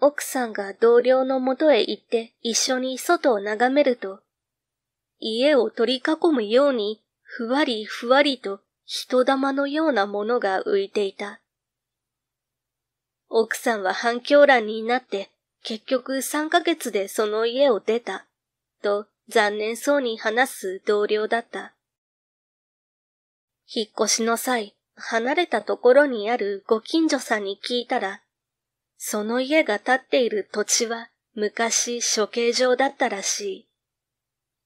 奥さんが同僚のもとへ行って一緒に外を眺めると、家を取り囲むようにふわりふわりと人玉のようなものが浮いていた。奥さんは反響欄になって結局3ヶ月でその家を出た、と残念そうに話す同僚だった。引っ越しの際、離れたところにあるご近所さんに聞いたら、その家が建っている土地は昔処刑場だったらし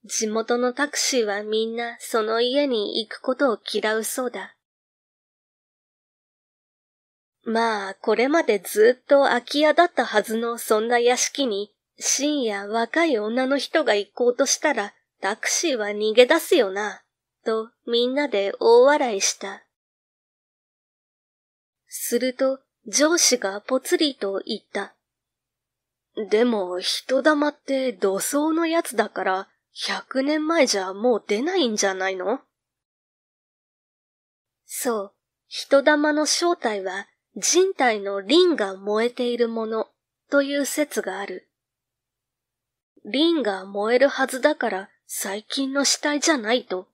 い。地元のタクシーはみんなその家に行くことを嫌うそうだ。まあ、これまでずっと空き家だったはずのそんな屋敷に、深夜若い女の人が行こうとしたら、タクシーは逃げ出すよな、とみんなで大笑いした。すると、上司がぽつりと言った。でも、人玉って土葬のやつだから、100年前じゃもう出ないんじゃないのそう、人玉の正体は人体の輪が燃えているものという説がある。輪が燃えるはずだから最近の死体じゃないと、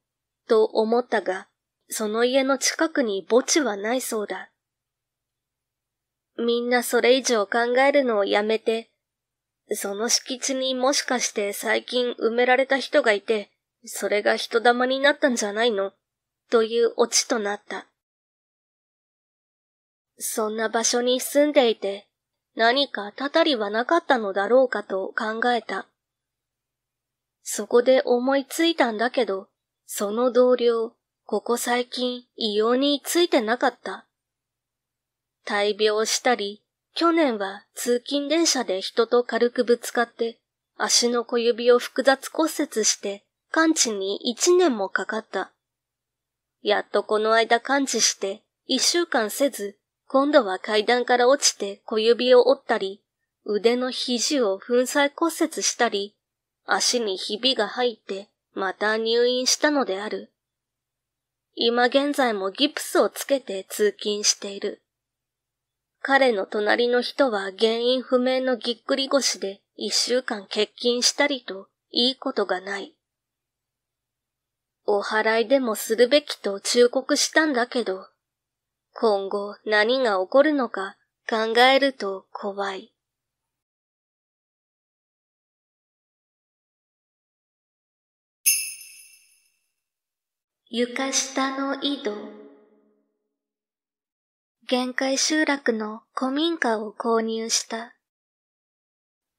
と思ったが、その家の近くに墓地はないそうだ。みんなそれ以上考えるのをやめて、その敷地にもしかして最近埋められた人がいて、それが人玉になったんじゃないのというオチとなった。そんな場所に住んでいて、何かたたりはなかったのだろうかと考えた。そこで思いついたんだけど、その同僚、ここ最近異様についてなかった。大病したり、去年は通勤電車で人と軽くぶつかって、足の小指を複雑骨折して、完治に一年もかかった。やっとこの間完治して、一週間せず、今度は階段から落ちて小指を折ったり、腕の肘を粉砕骨折したり、足にひびが入ってまた入院したのである。今現在もギプスをつけて通勤している。彼の隣の人は原因不明のぎっくり腰で一週間欠勤したりといいことがない。お払いでもするべきと忠告したんだけど、今後何が起こるのか考えると怖い。床下の井戸限界集落の古民家を購入した。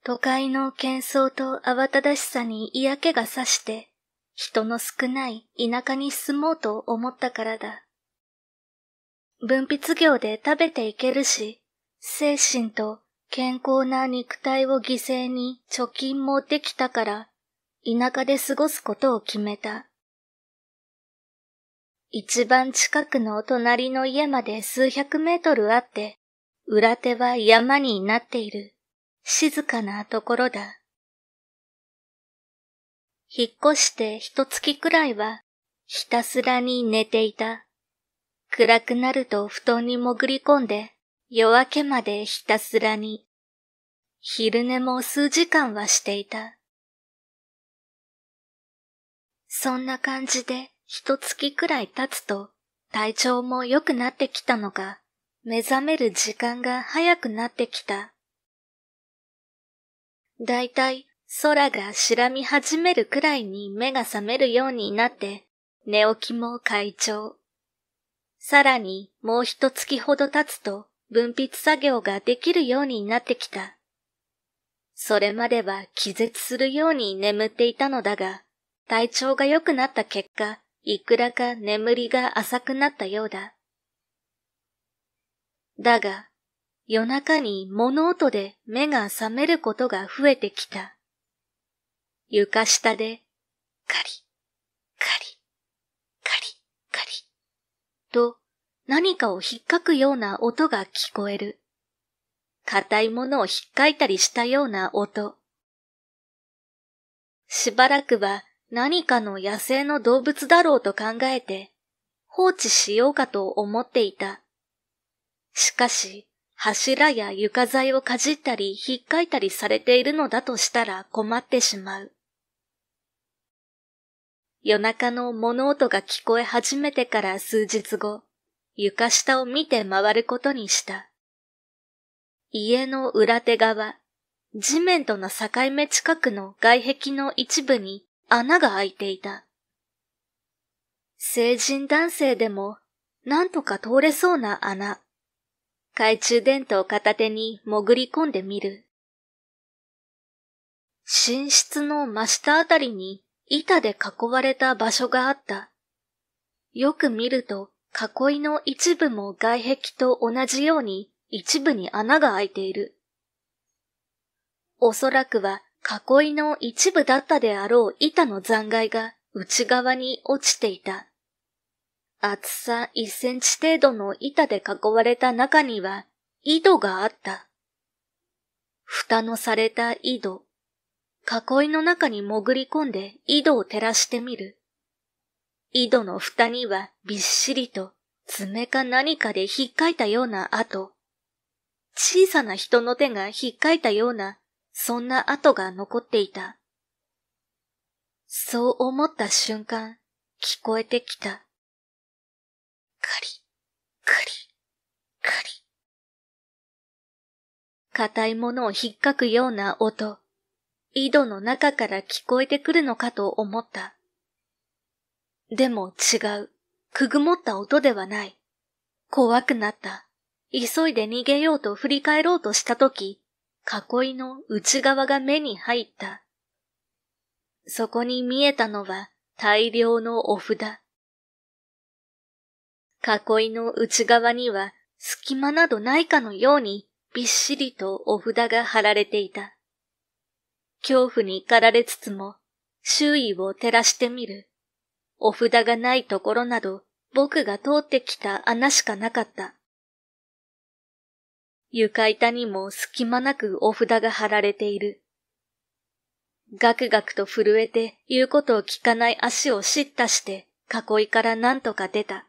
都会の喧騒と慌ただしさに嫌気がさして、人の少ない田舎に住もうと思ったからだ。分泌業で食べていけるし、精神と健康な肉体を犠牲に貯金もできたから、田舎で過ごすことを決めた。一番近くのお隣の家まで数百メートルあって、裏手は山になっている、静かなところだ。引っ越して一月くらいは、ひたすらに寝ていた。暗くなると布団に潜り込んで、夜明けまでひたすらに。昼寝も数時間はしていた。そんな感じで、一月くらい経つと体調も良くなってきたのか、目覚める時間が早くなってきた。だいたい空が白み始めるくらいに目が覚めるようになって寝起きも快調。さらにもう一月ほど経つと分泌作業ができるようになってきた。それまでは気絶するように眠っていたのだが、体調が良くなった結果、いくらか眠りが浅くなったようだ。だが、夜中に物音で目が覚めることが増えてきた。床下で、カリ、カリ、カリ、カリ、と何かを引っかくような音が聞こえる。硬いものを引っかいたりしたような音。しばらくは何かの野生の動物だろうと考えて放置しようかと思っていた。しかし、柱や床材をかじったり引っかいたりされているのだとしたら困ってしまう。夜中の物音が聞こえ始めてから数日後、床下を見て回ることにした。家の裏手側、地面との境目近くの外壁の一部に穴が開いていた。成人男性でもなんとか通れそうな穴。懐中電灯片手に潜り込んでみる。寝室の真下あたりに板で囲われた場所があった。よく見ると囲いの一部も外壁と同じように一部に穴が開いている。おそらくは囲いの一部だったであろう板の残骸が内側に落ちていた。厚さ1センチ程度の板で囲われた中には井戸があった。蓋のされた井戸。囲いの中に潜り込んで井戸を照らしてみる。井戸の蓋にはびっしりと爪か何かで引っかいたような跡。小さな人の手が引っかいたようなそんな跡が残っていた。そう思った瞬間、聞こえてきた。カリ、カリ、カリ。硬いものを引っかくような音。井戸の中から聞こえてくるのかと思った。でも違う。くぐもった音ではない。怖くなった。急いで逃げようと振り返ろうとしたとき、囲いの内側が目に入った。そこに見えたのは大量のお札。囲いの内側には隙間などないかのようにびっしりとお札が貼られていた。恐怖に駆られつつも周囲を照らしてみる。お札がないところなど僕が通ってきた穴しかなかった。床板にも隙間なくお札が貼られている。ガクガクと震えて言うことを聞かない足を叱たして囲いから何とか出た。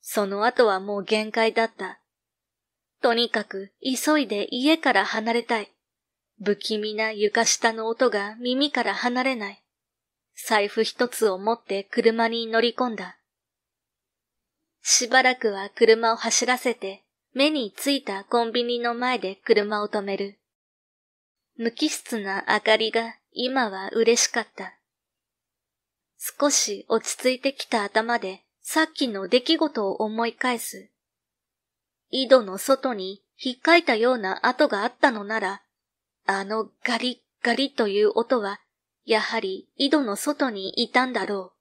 その後はもう限界だった。とにかく急いで家から離れたい。不気味な床下の音が耳から離れない。財布一つを持って車に乗り込んだ。しばらくは車を走らせて目についたコンビニの前で車を止める。無機質な明かりが今は嬉しかった。少し落ち着いてきた頭でさっきの出来事を思い返す。井戸の外に引っかいたような跡があったのなら、あのガリガリという音は、やはり井戸の外にいたんだろ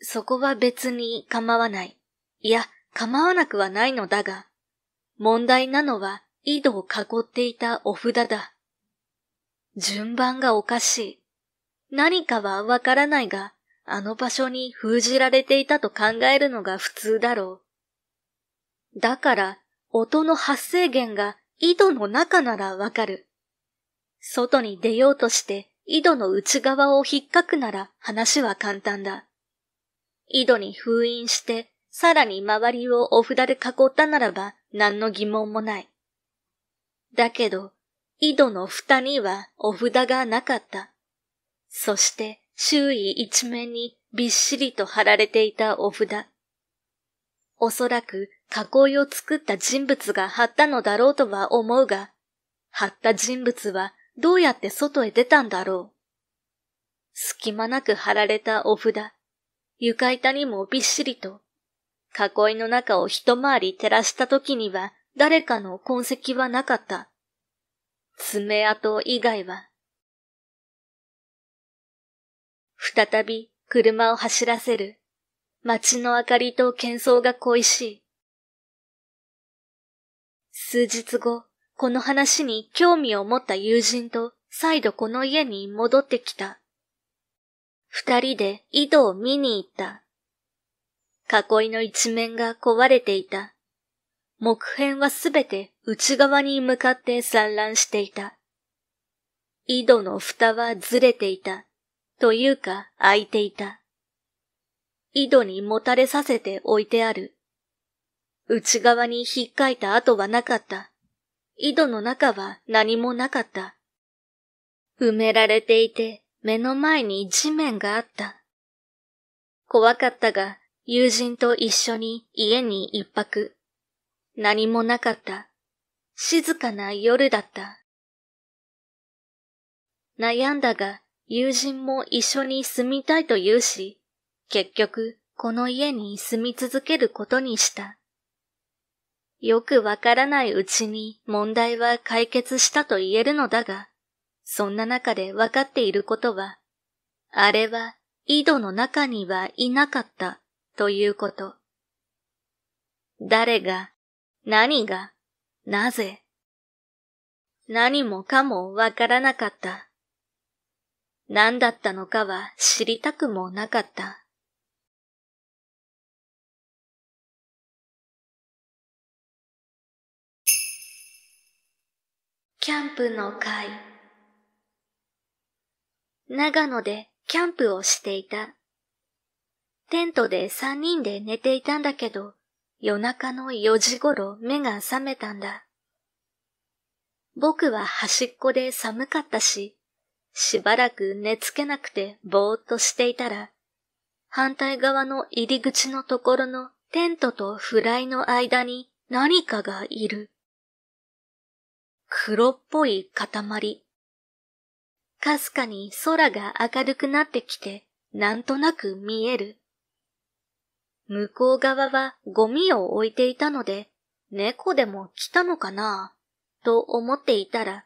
う。そこは別に構わない。いや、構わなくはないのだが、問題なのは井戸を囲っていたお札だ。順番がおかしい。何かはわからないが、あの場所に封じられていたと考えるのが普通だろう。だから、音の発生源が井戸の中ならわかる。外に出ようとして井戸の内側を引っかくなら話は簡単だ。井戸に封印してさらに周りをお札で囲ったならば何の疑問もない。だけど、井戸の蓋にはお札がなかった。そして周囲一面にびっしりと貼られていたお札。おそらく囲いを作った人物が貼ったのだろうとは思うが、貼った人物はどうやって外へ出たんだろう。隙間なく貼られたお札、床板にもびっしりと囲いの中を一回り照らした時には誰かの痕跡はなかった。爪痕以外は。再び車を走らせる。街の明かりと喧騒が恋しい。数日後、この話に興味を持った友人と再度この家に戻ってきた。二人で井戸を見に行った。囲いの一面が壊れていた。木片はすべて内側に向かって散乱していた。井戸の蓋はずれていた。というか開いていた。井戸にもたれさせて置いてある。内側に引っかいた跡はなかった。井戸の中は何もなかった。埋められていて目の前に地面があった。怖かったが友人と一緒に家に一泊。何もなかった。静かな夜だった。悩んだが、友人も一緒に住みたいと言うし、結局、この家に住み続けることにした。よくわからないうちに問題は解決したと言えるのだが、そんな中でわかっていることは、あれは井戸の中にはいなかった。ということ。誰が、何が、なぜ。何もかもわからなかった。何だったのかは知りたくもなかった。キャンプの会長野でキャンプをしていたテントで三人で寝ていたんだけど、夜中の4時頃目が覚めたんだ。僕は端っこで寒かったし、しばらく寝つけなくてぼーっとしていたら、反対側の入り口のところのテントとフライの間に何かがいる。黒っぽい塊。かすかに空が明るくなってきて、なんとなく見える。向こう側はゴミを置いていたので、猫でも来たのかなと思っていたら、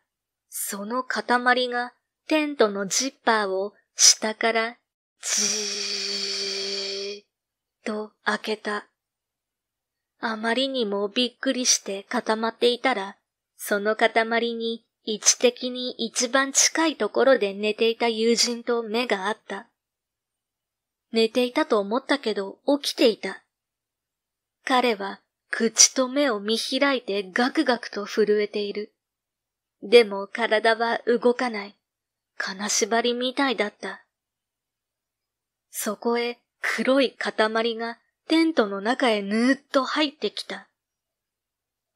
その塊がテントのジッパーを下からじーっと開けた。あまりにもびっくりして固まっていたら、その塊に位置的に一番近いところで寝ていた友人と目が合った。寝ていたと思ったけど起きていた。彼は口と目を見開いてガクガクと震えている。でも体は動かない。金縛りみたいだった。そこへ黒い塊がテントの中へぬーっと入ってきた。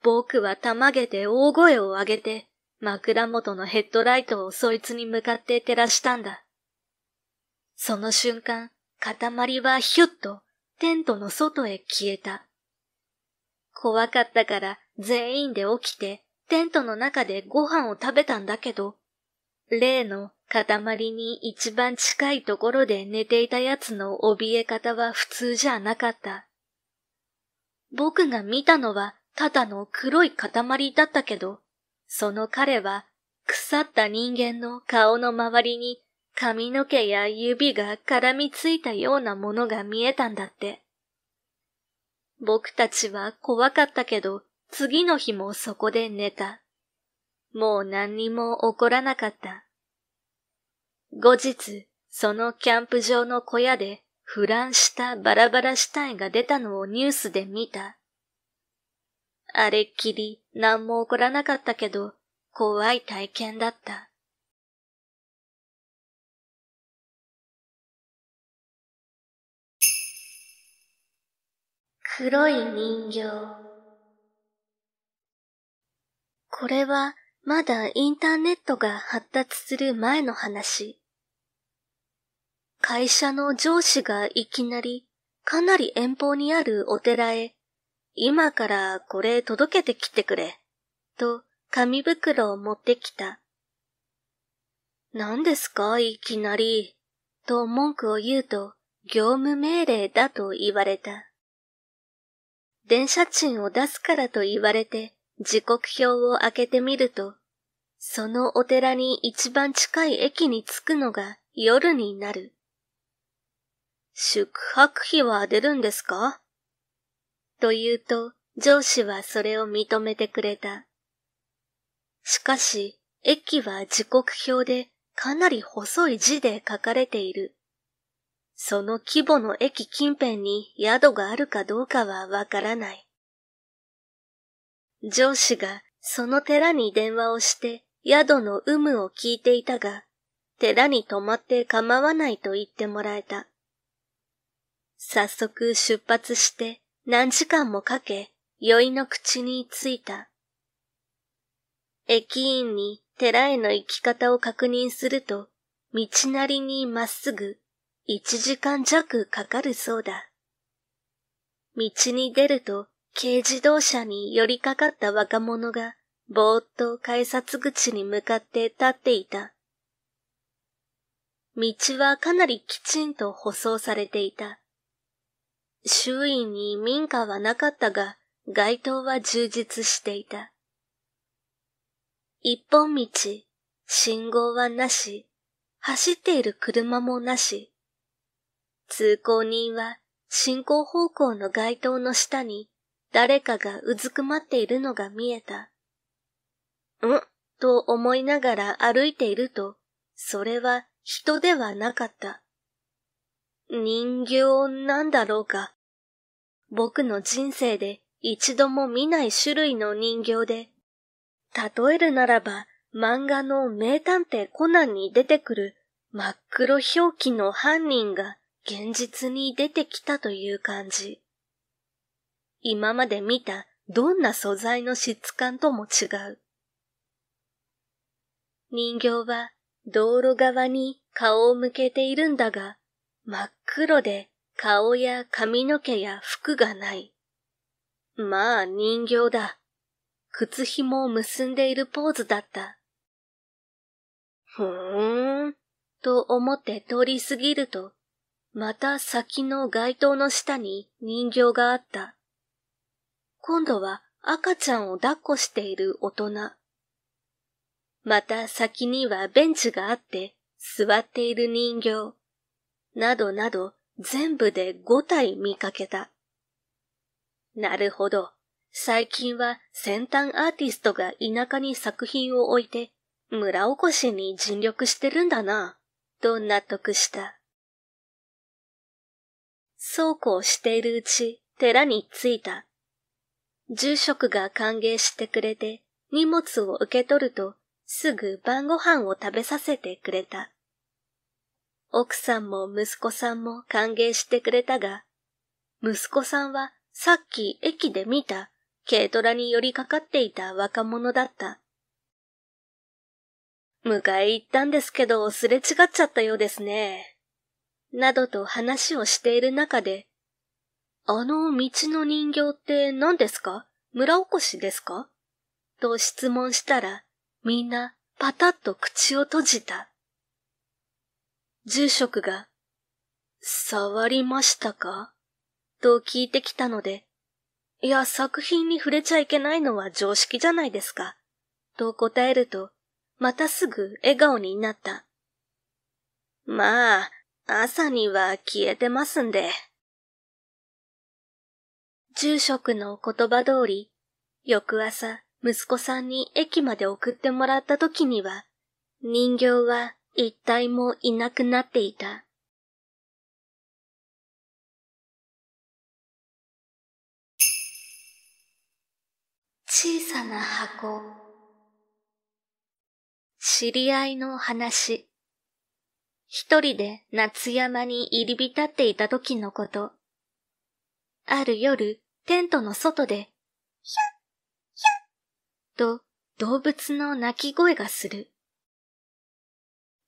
僕はたまげて大声を上げて枕元のヘッドライトをそいつに向かって照らしたんだ。その瞬間、塊はひゅっとテントの外へ消えた。怖かったから全員で起きてテントの中でご飯を食べたんだけど、例の塊に一番近いところで寝ていた奴の怯え方は普通じゃなかった。僕が見たのはただの黒い塊だったけど、その彼は腐った人間の顔の周りに髪の毛や指が絡みついたようなものが見えたんだって。僕たちは怖かったけど、次の日もそこで寝た。もう何にも起こらなかった。後日、そのキャンプ場の小屋で、腐乱したバラバラ死体が出たのをニュースで見た。あれっきり何も起こらなかったけど、怖い体験だった。黒い人形。これはまだインターネットが発達する前の話。会社の上司がいきなりかなり遠方にあるお寺へ今からこれ届けてきてくれと紙袋を持ってきた。何ですかいきなりと文句を言うと業務命令だと言われた。電車賃を出すからと言われて時刻表を開けてみると、そのお寺に一番近い駅に着くのが夜になる。宿泊費は出るんですかと言うと上司はそれを認めてくれた。しかし、駅は時刻表でかなり細い字で書かれている。その規模の駅近辺に宿があるかどうかはわからない。上司がその寺に電話をして宿の有無を聞いていたが、寺に泊まって構わないと言ってもらえた。早速出発して何時間もかけ酔いの口に着いた。駅員に寺への行き方を確認すると、道なりにまっすぐ一時間弱かかるそうだ。道に出ると軽自動車に寄りかかった若者がぼーっと改札口に向かって立っていた。道はかなりきちんと舗装されていた。周囲に民家はなかったが街灯は充実していた。一本道、信号はなし、走っている車もなし。通行人は進行方向の街灯の下に誰かがうずくまっているのが見えた。んと思いながら歩いていると、それは人ではなかった。人形なんだろうか。僕の人生で一度も見ない種類の人形で、例えるならば漫画の名探偵コナンに出てくる真っ黒表記の犯人が現実に出てきたという感じ。今まで見たどんな素材の質感とも違う。人形は道路側に顔を向けているんだが、真っ黒で顔や髪の毛や服がない。まあ人形だ。靴紐を結んでいるポーズだった。ふーん、と思って通り過ぎると、また先の街灯の下に人形があった。今度は赤ちゃんを抱っこしている大人。また先にはベンチがあって座っている人形。などなど全部で5体見かけた。なるほど。最近は先端アーティストが田舎に作品を置いて村おこしに尽力してるんだな、と納得した。そうこうしているうち、寺に着いた。住職が歓迎してくれて、荷物を受け取ると、すぐ晩ご飯を食べさせてくれた。奥さんも息子さんも歓迎してくれたが、息子さんはさっき駅で見た軽トラに寄りかかっていた若者だった。迎え行ったんですけどすれ違っちゃったようですね。などと話をしている中で、あの道の人形って何ですか村おこしですかと質問したら、みんなパタッと口を閉じた。住職が、触りましたかと聞いてきたので、いや、作品に触れちゃいけないのは常識じゃないですか。と答えると、またすぐ笑顔になった。まあ、朝には消えてますんで。住職のお言葉通り、翌朝、息子さんに駅まで送ってもらった時には、人形は一体もいなくなっていた。小さな箱。知り合いの話。一人で夏山に入り浸っていた時のこと。ある夜、テントの外で、ひゃっ、ひゃっ、と動物の鳴き声がする。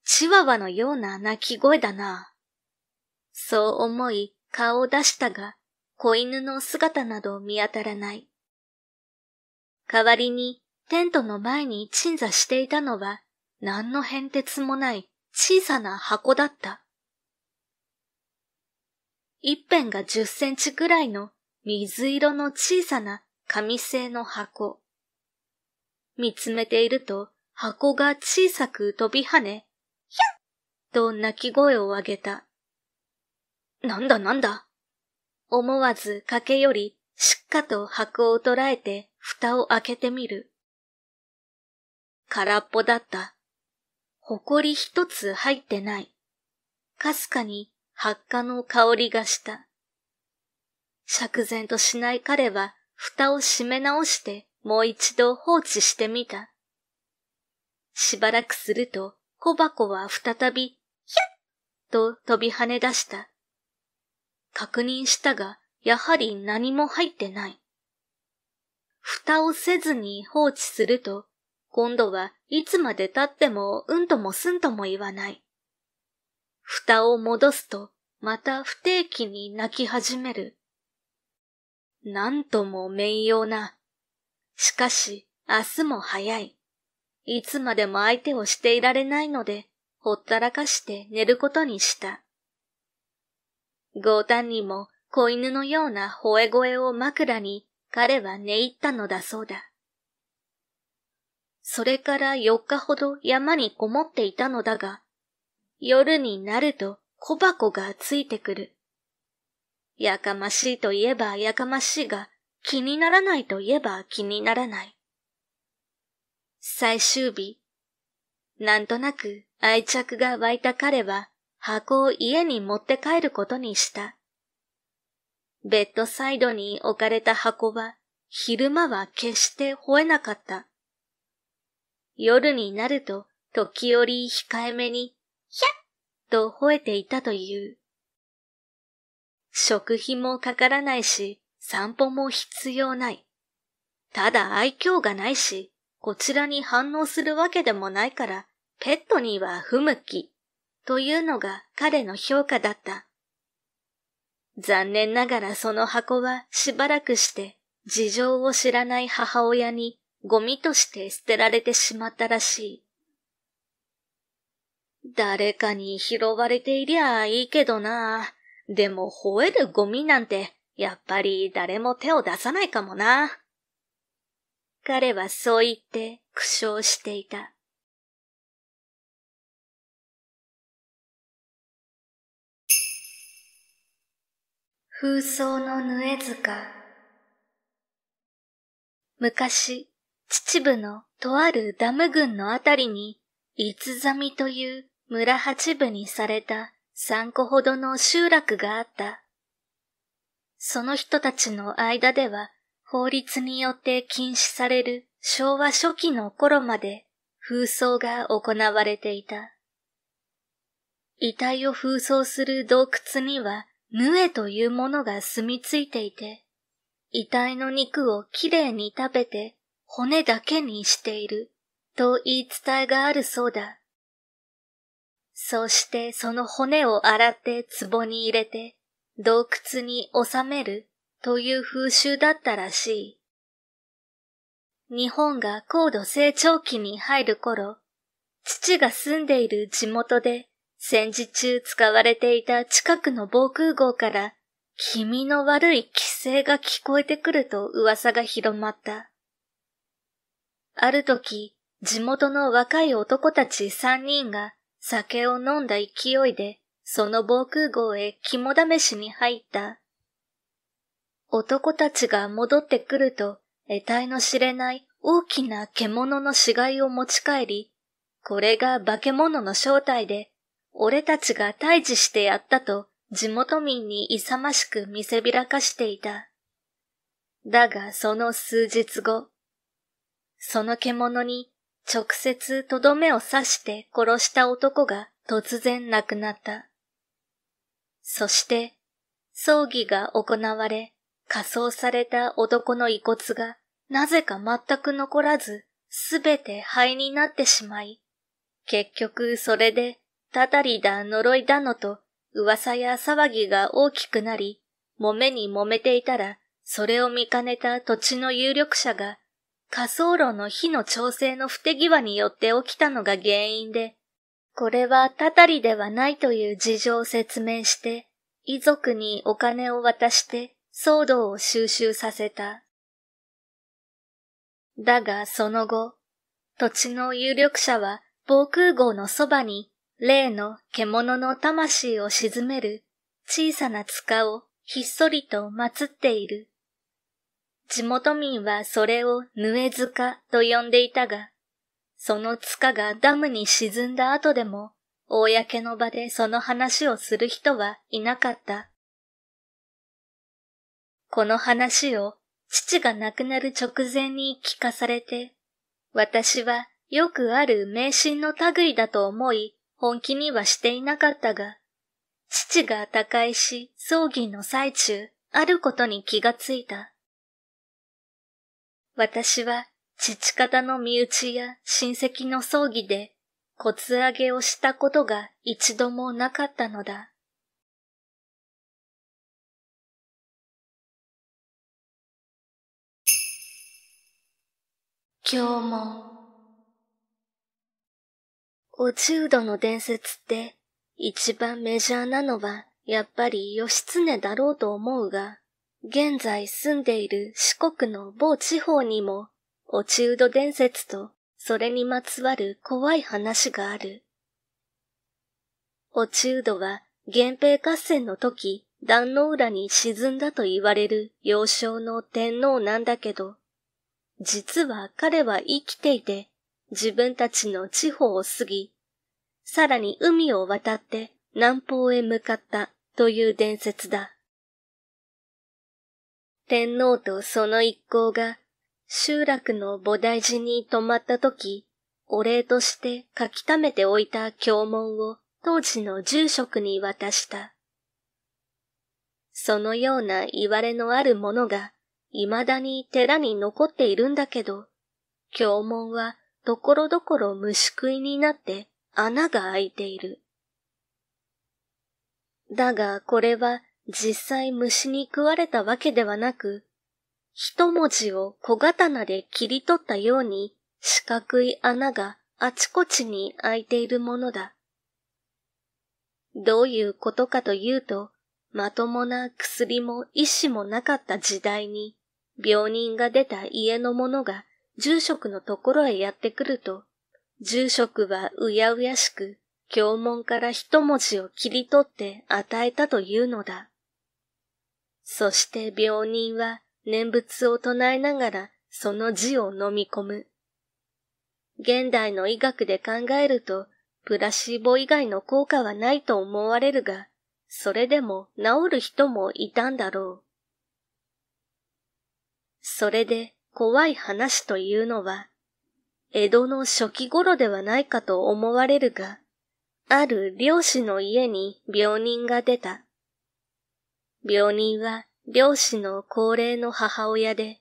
チワワのような鳴き声だな。そう思い顔を出したが、子犬の姿など見当たらない。代わりにテントの前に鎮座していたのは何の変哲もない小さな箱だった。一辺が十センチくらいの水色の小さな紙製の箱。見つめていると箱が小さく飛び跳ね、ひゃっと鳴き声を上げた。なんだなんだ思わず駆け寄り、しっかと箱を捉えて蓋を開けてみる。空っぽだった。埃一つ入ってない。かすかに発火の香りがした。釈然としない彼は蓋を閉め直してもう一度放置してみた。しばらくすると小箱は再び、ひゃっと飛び跳ね出した。確認したが、やはり何も入ってない。蓋をせずに放置すると、今度はいつまで経ってもうんともすんとも言わない。蓋を戻すと、また不定期に泣き始める。なんとも名用な。しかし、明日も早い。いつまでも相手をしていられないので、ほったらかして寝ることにした。豪丹にも子犬のような吠え声を枕に彼は寝入ったのだそうだ。それから4日ほど山にこもっていたのだが、夜になると小箱がついてくる。やかましいといえばやかましいが、気にならないといえば気にならない。最終日、なんとなく愛着が湧いた彼は箱を家に持って帰ることにした。ベッドサイドに置かれた箱は昼間は決して吠えなかった。夜になると時折控えめに、ひゃっと吠えていたという。食費もかからないし、散歩も必要ない。ただ愛嬌がないし、こちらに反応するわけでもないから、ペットには不向き、というのが彼の評価だった。残念ながらその箱はしばらくして事情を知らない母親にゴミとして捨てられてしまったらしい。誰かに拾われていりゃいいけどな。でも吠えるゴミなんて、やっぱり誰も手を出さないかもな。彼はそう言って苦笑していた。風葬の縫え塚昔、秩父のとあるダム群のあたりに、いつざみという村八部にされた三個ほどの集落があった。その人たちの間では、法律によって禁止される昭和初期の頃まで風葬が行われていた。遺体を風葬する洞窟には、ヌエというものが住み着いていて、遺体の肉をきれいに食べて骨だけにしていると言い伝えがあるそうだ。そしてその骨を洗って壺に入れて洞窟に収めるという風習だったらしい。日本が高度成長期に入る頃、父が住んでいる地元で戦時中使われていた近くの防空壕から気味の悪い規制が聞こえてくると噂が広まった。ある時、地元の若い男たち三人が酒を飲んだ勢いで、その防空壕へ肝試しに入った。男たちが戻ってくると、得体の知れない大きな獣の死骸を持ち帰り、これが化け物の正体で、俺たちが退治してやったと地元民に勇ましく見せびらかしていた。だがその数日後、その獣に直接とどめを刺して殺した男が突然亡くなった。そして、葬儀が行われ、仮装された男の遺骨がなぜか全く残らず、すべて灰になってしまい、結局それで、たたりだ呪いだのと噂や騒ぎが大きくなり、揉めに揉めていたら、それを見かねた土地の有力者が火葬炉の火の調整の不手際によって起きたのが原因で、これはたたりではないという事情を説明して、遺族にお金を渡して騒動を収集させた。だがその後、土地の有力者は防空壕のそばに例の獣の魂を沈める小さな塚をひっそりと祀っている。地元民はそれをヌ塚と呼んでいたが、その塚がダムに沈んだ後でも、公の場でその話をする人はいなかった。この話を父が亡くなる直前に聞かされて、私はよくある迷信の類だと思い、本気にはしていなかったが、父が他界し、葬儀の最中、あることに気がついた。私は父方の身内や親戚の葬儀で骨上げをしたことが一度もなかったのだ。今日も。お中度の伝説って一番メジャーなのはやっぱり義経だろうと思うが、現在住んでいる四国の某地方にも、落中土伝説とそれにまつわる怖い話がある。落中土は源平合戦の時、壇の浦に沈んだと言われる幼少の天皇なんだけど、実は彼は生きていて、自分たちの地方を過ぎ、さらに海を渡って南方へ向かったという伝説だ。天皇とその一行が集落の菩提寺に泊まった時、お礼として書き溜めておいた経文を当時の住職に渡した。そのような言われのあるものが未だに寺に残っているんだけど、経文はところどころ虫食いになって穴が開いている。だがこれは実際虫に食われたわけではなく、一文字を小刀で切り取ったように四角い穴があちこちに開いているものだ。どういうことかというと、まともな薬も医師もなかった時代に、病人が出た家の者が住職のところへやってくると、住職はうやうやしく、教文から一文字を切り取って与えたというのだ。そして病人は念仏を唱えながらその字を飲み込む。現代の医学で考えると、プラシーボ以外の効果はないと思われるが、それでも治る人もいたんだろう。それで怖い話というのは、江戸の初期頃ではないかと思われるが、ある漁師の家に病人が出た。病人は漁師の高齢の母親で、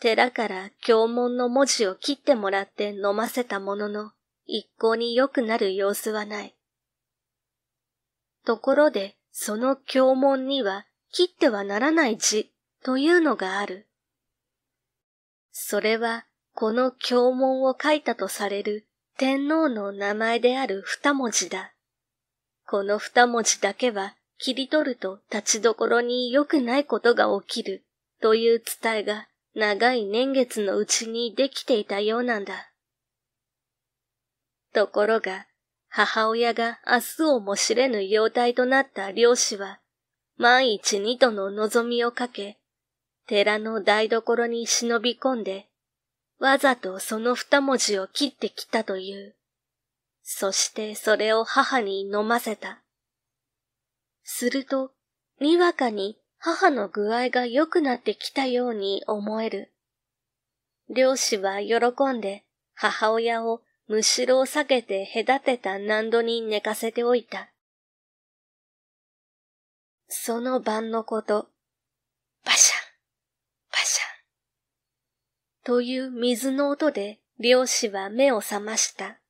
寺から教文の文字を切ってもらって飲ませたものの、一向に良くなる様子はない。ところで、その教文には、切ってはならない字というのがある。それは、この教文を書いたとされる天皇の名前である二文字だ。この二文字だけは切り取ると立ちどころに良くないことが起きるという伝えが長い年月のうちにできていたようなんだ。ところが、母親が明日をも知れぬ容態となった漁師は、万一二度の望みをかけ、寺の台所に忍び込んで、わざとその二文字を切ってきたという。そしてそれを母に飲ませた。すると、にわかに母の具合が良くなってきたように思える。漁師は喜んで母親をむしろを避けて隔てた難度に寝かせておいた。その晩のこと、バシャン、バシャン。という水の音で漁師は目を覚ました。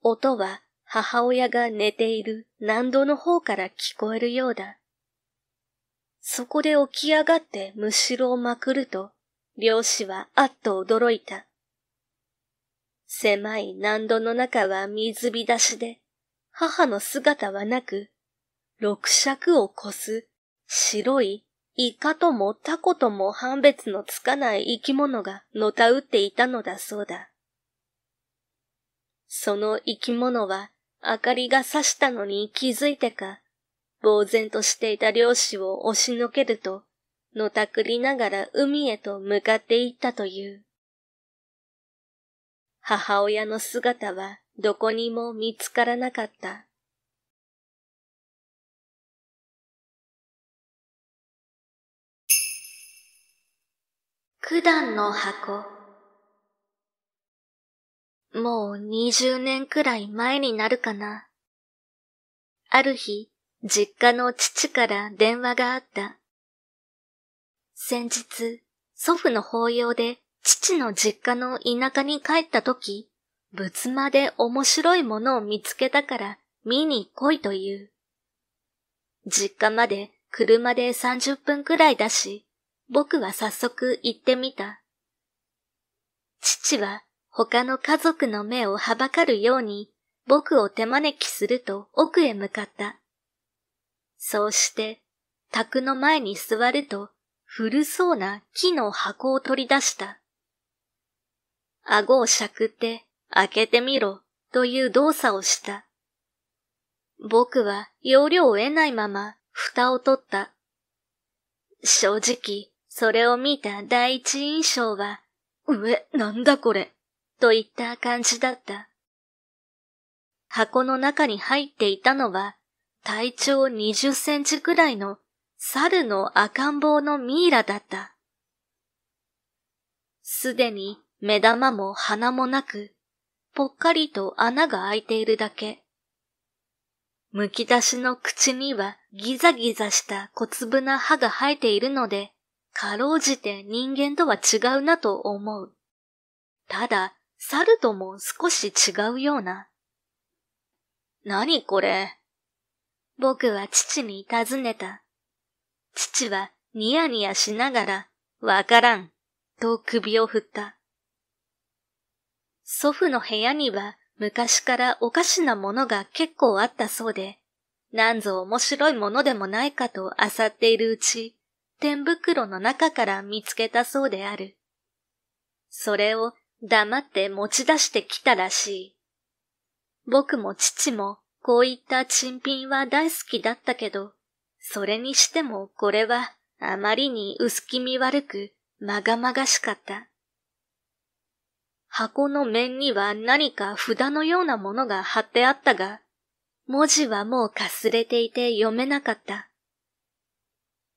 音は母親が寝ている南戸の方から聞こえるようだ。そこで起き上がってむしろをまくると、漁師はあっと驚いた。狭い南戸の中は水浸しで、母の姿はなく、六尺を越す白いイカともタコとも判別のつかない生き物がのたうっていたのだそうだ。その生き物は明かりが差したのに気づいてか、呆然としていた漁師を押しのけると、のたくりながら海へと向かっていったという。母親の姿はどこにも見つからなかった。九段の箱。もう20年くらい前になるかな。ある日、実家の父から電話があった。先日、祖父の法要で父の実家の田舎に帰った時、仏間で面白いものを見つけたから見に来いという。実家まで車で30分くらいだし、僕は早速行ってみた。父は他の家族の目をはばかるように僕を手招きすると奥へ向かった。そうして、宅の前に座ると古そうな木の箱を取り出した。顎をしゃくって開けてみろという動作をした。僕は要領を得ないまま蓋を取った。正直、それを見た第一印象は、うえ、なんだこれ、といった感じだった。箱の中に入っていたのは、体長20センチくらいの猿の赤ん坊のミイラだった。すでに目玉も鼻もなく、ぽっかりと穴が開いているだけ。むき出しの口にはギザギザした小粒な歯が生えているので、かろうじて人間とは違うなと思う。ただ、猿とも少し違うような。何これ僕は父に尋ねた。父はニヤニヤしながら、わからん、と首を振った。祖父の部屋には昔からおかしなものが結構あったそうで、なんぞ面白いものでもないかと漁っているうち、天袋の中から見つけたそうである。それを黙って持ち出してきたらしい。僕も父もこういった珍品は大好きだったけど、それにしてもこれはあまりに薄気味悪く、まがまがしかった。箱の面には何か札のようなものが貼ってあったが、文字はもうかすれていて読めなかった。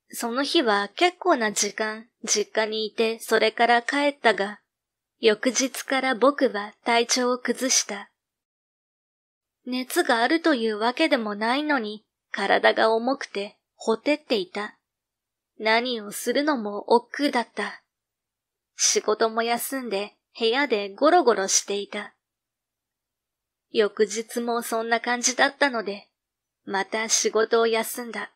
その日は結構な時間、実家にいて、それから帰ったが、翌日から僕は体調を崩した。熱があるというわけでもないのに、体が重くて、ほてっていた。何をするのも億劫だった。仕事も休んで、部屋でゴロゴロしていた。翌日もそんな感じだったので、また仕事を休んだ。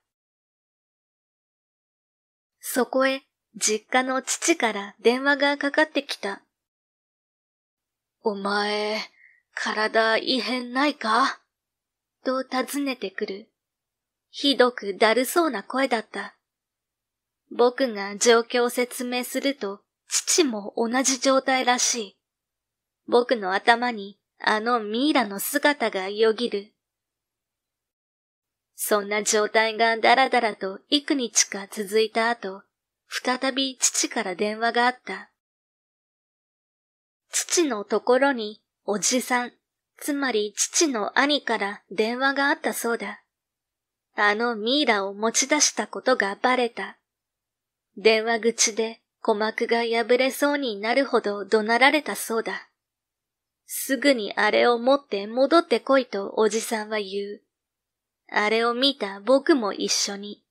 そこへ、実家の父から電話がかかってきた。お前、体異変ないかと尋ねてくる。ひどくだるそうな声だった。僕が状況を説明すると、父も同じ状態らしい。僕の頭にあのミイラの姿がよぎる。そんな状態がだらだらと幾日か続いた後、再び父から電話があった。父のところに、おじさん、つまり父の兄から電話があったそうだ。あのミイラを持ち出したことがバレた。電話口で鼓膜が破れそうになるほど怒鳴られたそうだ。すぐにあれを持って戻ってこいとおじさんは言う。あれを見た僕も一緒に。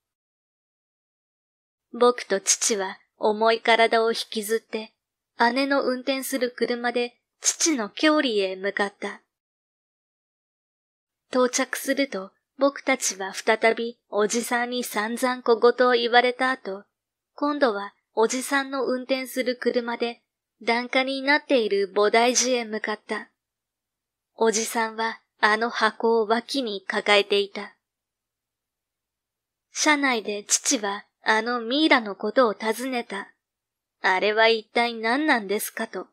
僕と父は重い体を引きずって姉の運転する車で父の郷里へ向かった。到着すると僕たちは再びおじさんに散々小言を言われた後、今度はおじさんの運転する車で檀家になっている菩提寺へ向かった。おじさんはあの箱を脇に抱えていた。車内で父はあのミイラのことを尋ねた。あれは一体何なんですかと。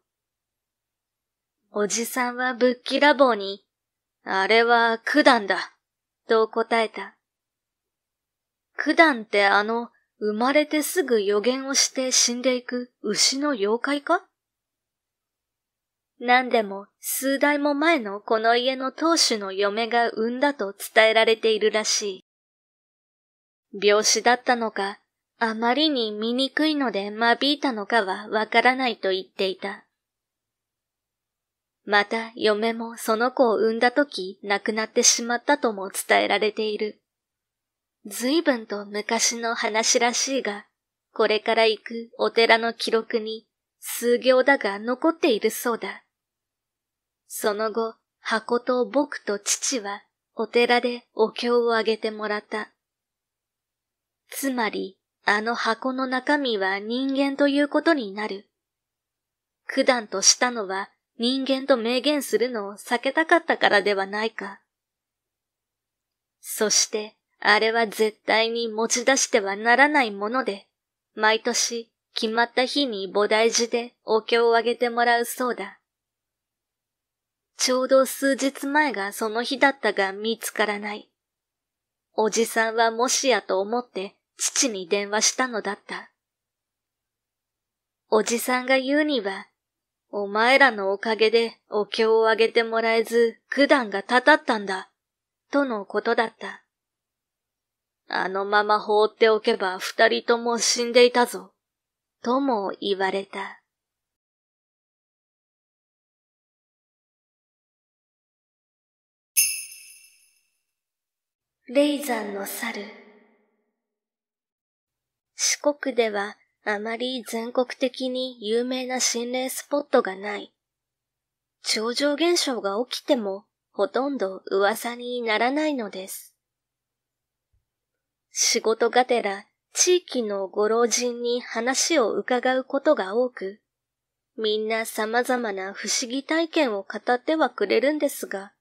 おじさんはぶっきらぼうに、あれは九段だ、と答えた。九段ってあの、生まれてすぐ予言をして死んでいく牛の妖怪か何でも数代も前のこの家の当主の嫁が産んだと伝えられているらしい。病死だったのか、あまりに醜いので間引いたのかはわからないと言っていた。また嫁もその子を産んだ時亡くなってしまったとも伝えられている。随分と昔の話らしいが、これから行くお寺の記録に数行だが残っているそうだ。その後、箱と僕と父はお寺でお経をあげてもらった。つまり、あの箱の中身は人間ということになる。九段としたのは人間と明言するのを避けたかったからではないか。そして、あれは絶対に持ち出してはならないもので、毎年決まった日に菩提寺でお経をあげてもらうそうだ。ちょうど数日前がその日だったが見つからない。おじさんはもしやと思って父に電話したのだった。おじさんが言うには、お前らのおかげでお経をあげてもらえず苦段がたたったんだ、とのことだった。あのまま放っておけば二人とも死んでいたぞ、とも言われた。レイザンの猿四国ではあまり全国的に有名な心霊スポットがない。超常現象が起きてもほとんど噂にならないのです。仕事がてら地域のご老人に話を伺うことが多く、みんな様々な不思議体験を語ってはくれるんですが、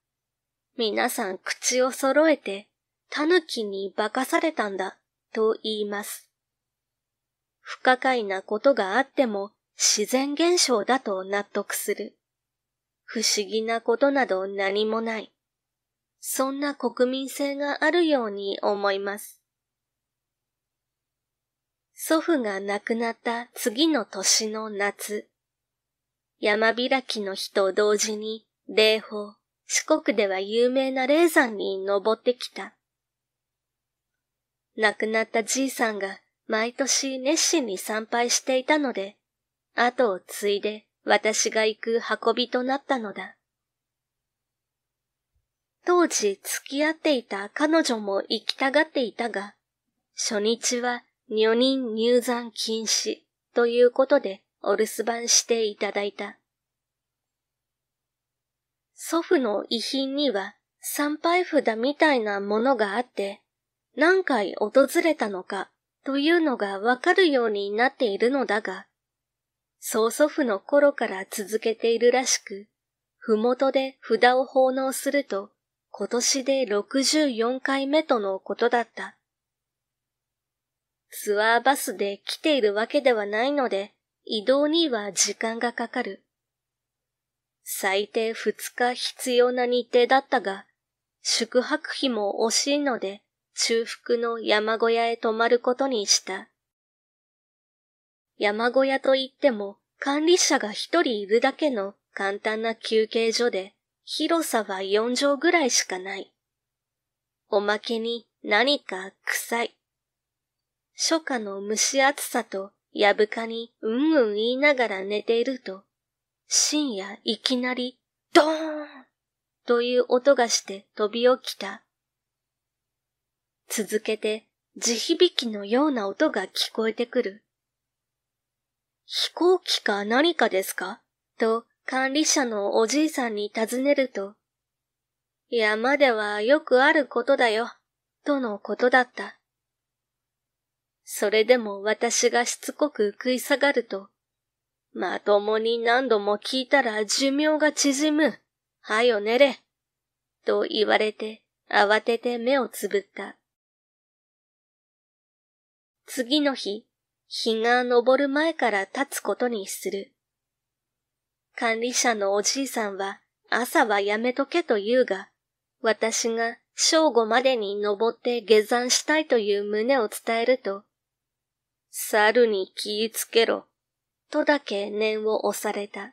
皆さん口を揃えて、狸に化かされたんだ、と言います。不可解なことがあっても自然現象だと納得する。不思議なことなど何もない。そんな国民性があるように思います。祖父が亡くなった次の年の夏。山開きの日と同時に、霊峰、四国では有名な霊山に登ってきた。亡くなったじいさんが毎年熱心に参拝していたので、後を継いで私が行く運びとなったのだ。当時付き合っていた彼女も行きたがっていたが、初日は女人入山禁止ということでお留守番していただいた。祖父の遺品には参拝札みたいなものがあって、何回訪れたのかというのがわかるようになっているのだが、曽祖父の頃から続けているらしく、ふもとで札を奉納すると、今年で64回目とのことだった。ツアーバスで来ているわけではないので、移動には時間がかかる。最低2日必要な日程だったが、宿泊費も惜しいので、中腹の山小屋へ泊まることにした。山小屋といっても管理者が一人いるだけの簡単な休憩所で広さは四畳ぐらいしかない。おまけに何か臭い。初夏の蒸し暑さとやぶかにうんうん言いながら寝ていると、深夜いきなりドーンという音がして飛び起きた続けて地響きのような音が聞こえてくる。飛行機か何かですかと管理者のおじいさんに尋ねると、山ではよくあることだよ、とのことだった。それでも私がしつこく食い下がると、まともに何度も聞いたら寿命が縮む。はよ寝れ。と言われて慌てて目をつぶった。次の日、日が昇る前から立つことにする。管理者のおじいさんは朝はやめとけと言うが、私が正午までに登って下山したいという旨を伝えると、猿に気ぃつけろ、とだけ念を押された。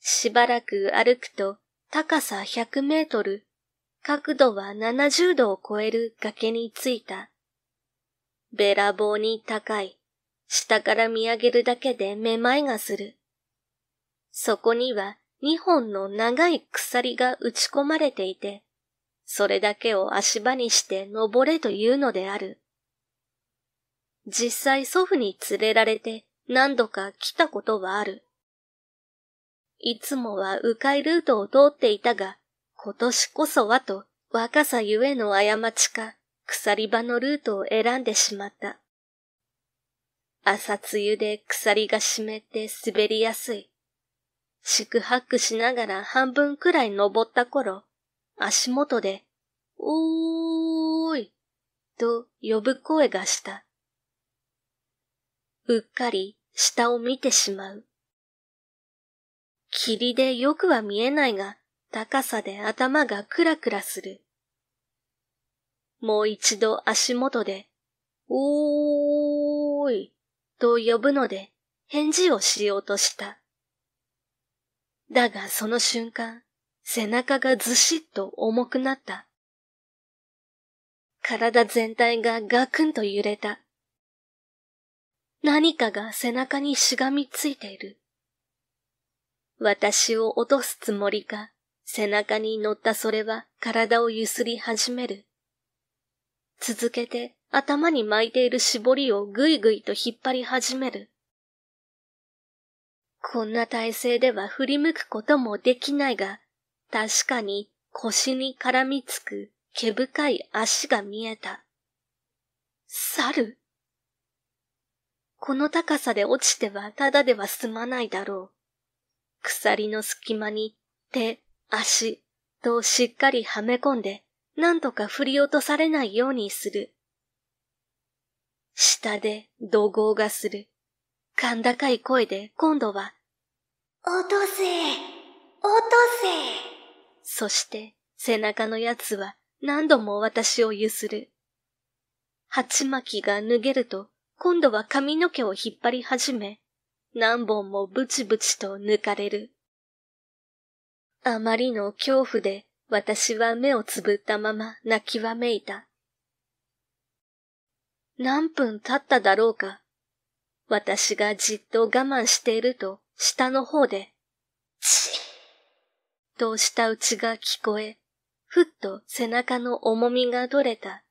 しばらく歩くと高さ100メートル、角度は70度を超える崖に着いた。べらぼうに高い。下から見上げるだけでめまいがする。そこには二本の長い鎖が打ち込まれていて、それだけを足場にして登れというのである。実際祖父に連れられて何度か来たことはある。いつもは迂回ルートを通っていたが、今年こそはと若さゆえの過ちか、鎖場のルートを選んでしまった。朝露で鎖が湿って滑りやすい。四苦八苦しながら半分くらい登った頃、足元で、おーい、と呼ぶ声がした。うっかり下を見てしまう。霧でよくは見えないが、高さで頭がクラクラする。もう一度足元で、おーい、と呼ぶので返事をしようとした。だがその瞬間、背中がずしっと重くなった。体全体がガクンと揺れた。何かが背中にしがみついている。私を落とすつもりか、背中に乗ったそれは体をゆすり始める。続けて頭に巻いている絞りをぐいぐいと引っ張り始める。こんな体勢では振り向くこともできないが、確かに腰に絡みつく毛深い足が見えた。猿この高さで落ちてはただでは済まないだろう。鎖の隙間に手、足としっかりはめ込んで何とか振り落とされないようにする。下で怒号がする。甲高い声で今度は、落とせ落とせそして背中の奴は何度も私を揺する。鉢巻きが脱げると今度は髪の毛を引っ張り始め、何本もブチブチと抜かれる。あまりの恐怖で私は目をつぶったまま泣きわめいた。何分経っただろうか。私がじっと我慢していると、下の方で、チッとしたうちが聞こえ、ふっと背中の重みが取れた。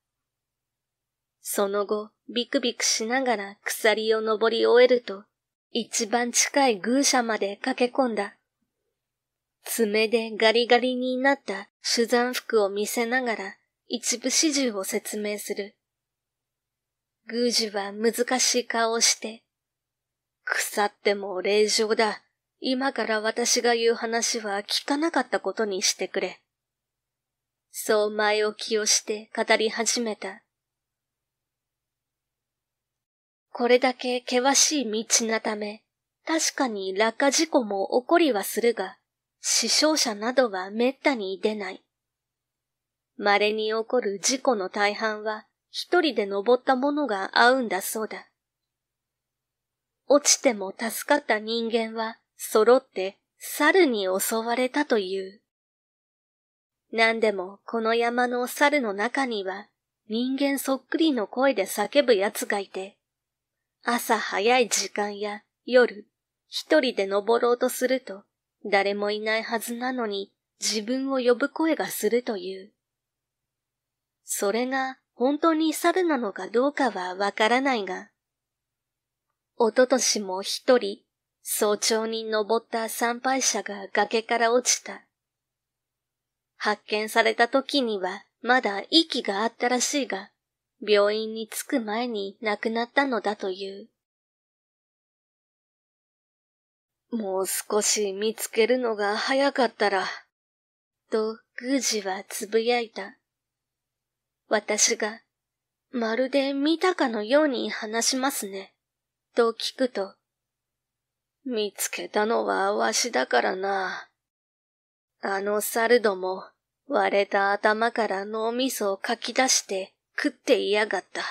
その後、ビクビクしながら鎖を登り終えると、一番近い偶者まで駆け込んだ。爪でガリガリになった手段服を見せながら一部始終を説明する。宮司は難しい顔をして、腐っても霊場だ。今から私が言う話は聞かなかったことにしてくれ。そう前置きをして語り始めた。これだけ険しい道なため、確かに落下事故も起こりはするが、死傷者などは滅多に出ない。稀に起こる事故の大半は一人で登った者が会うんだそうだ。落ちても助かった人間は揃って猿に襲われたという。何でもこの山の猿の中には人間そっくりの声で叫ぶ奴がいて、朝早い時間や夜一人で登ろうとすると誰もいないはずなのに自分を呼ぶ声がするという。それが本当に猿なのかどうかはわからないが、おととしも一人、早朝に登った参拝者が崖から落ちた。発見された時にはまだ息があったらしいが、病院に着く前に亡くなったのだという。もう少し見つけるのが早かったら、と宮司はつぶやいた。私が、まるで見たかのように話しますね、と聞くと、見つけたのはわしだからな。あの猿ども、割れた頭から脳みそをかき出して食っていやがった。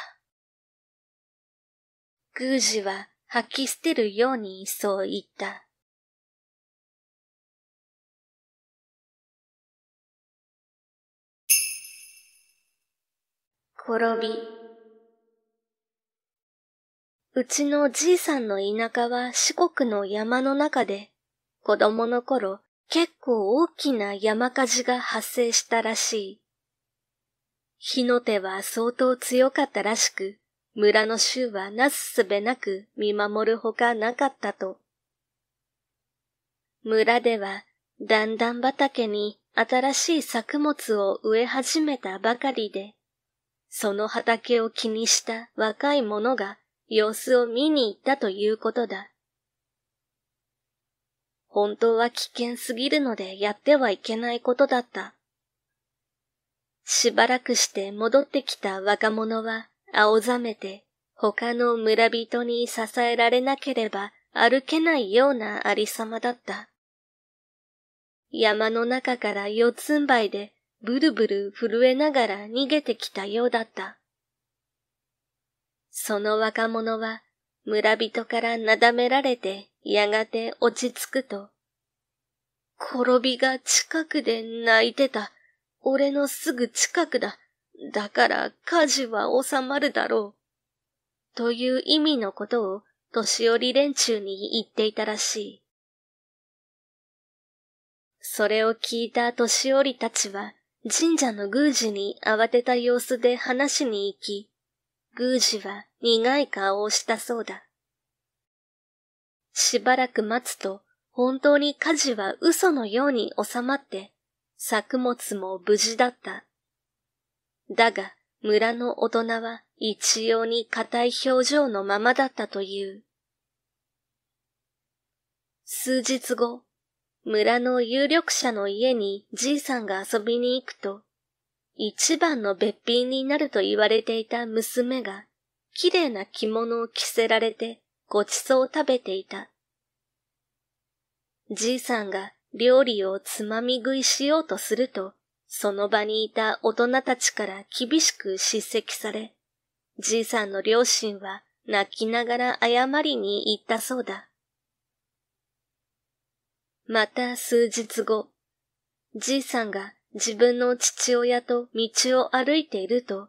宮司は吐き捨てるようにそう言った。滅び。うちのじいさんの田舎は四国の山の中で、子供の頃結構大きな山火事が発生したらしい。火の手は相当強かったらしく、村の衆はなすすべなく見守るほかなかったと。村では、段々畑に新しい作物を植え始めたばかりで、その畑を気にした若い者が様子を見に行ったということだ。本当は危険すぎるのでやってはいけないことだった。しばらくして戻ってきた若者は青ざめて他の村人に支えられなければ歩けないようなありさまだった。山の中から四つん這いでブルブル震えながら逃げてきたようだった。その若者は村人からなだめられてやがて落ち着くと、転びが近くで泣いてた。俺のすぐ近くだ。だから火事は収まるだろう。という意味のことを年寄り連中に言っていたらしい。それを聞いた年寄りたちは神社の宮司に慌てた様子で話しに行き、宮司は苦い顔をしたそうだ。しばらく待つと、本当に火事は嘘のように収まって、作物も無事だった。だが、村の大人は一様に硬い表情のままだったという。数日後、村の有力者の家にじいさんが遊びに行くと、一番の別品になると言われていた娘が、綺麗な着物を着せられてごちそうを食べていた。じいさんが料理をつまみ食いしようとすると、その場にいた大人たちから厳しく叱責され、じいさんの両親は泣きながら謝りに行ったそうだ。また数日後、じいさんが自分の父親と道を歩いていると、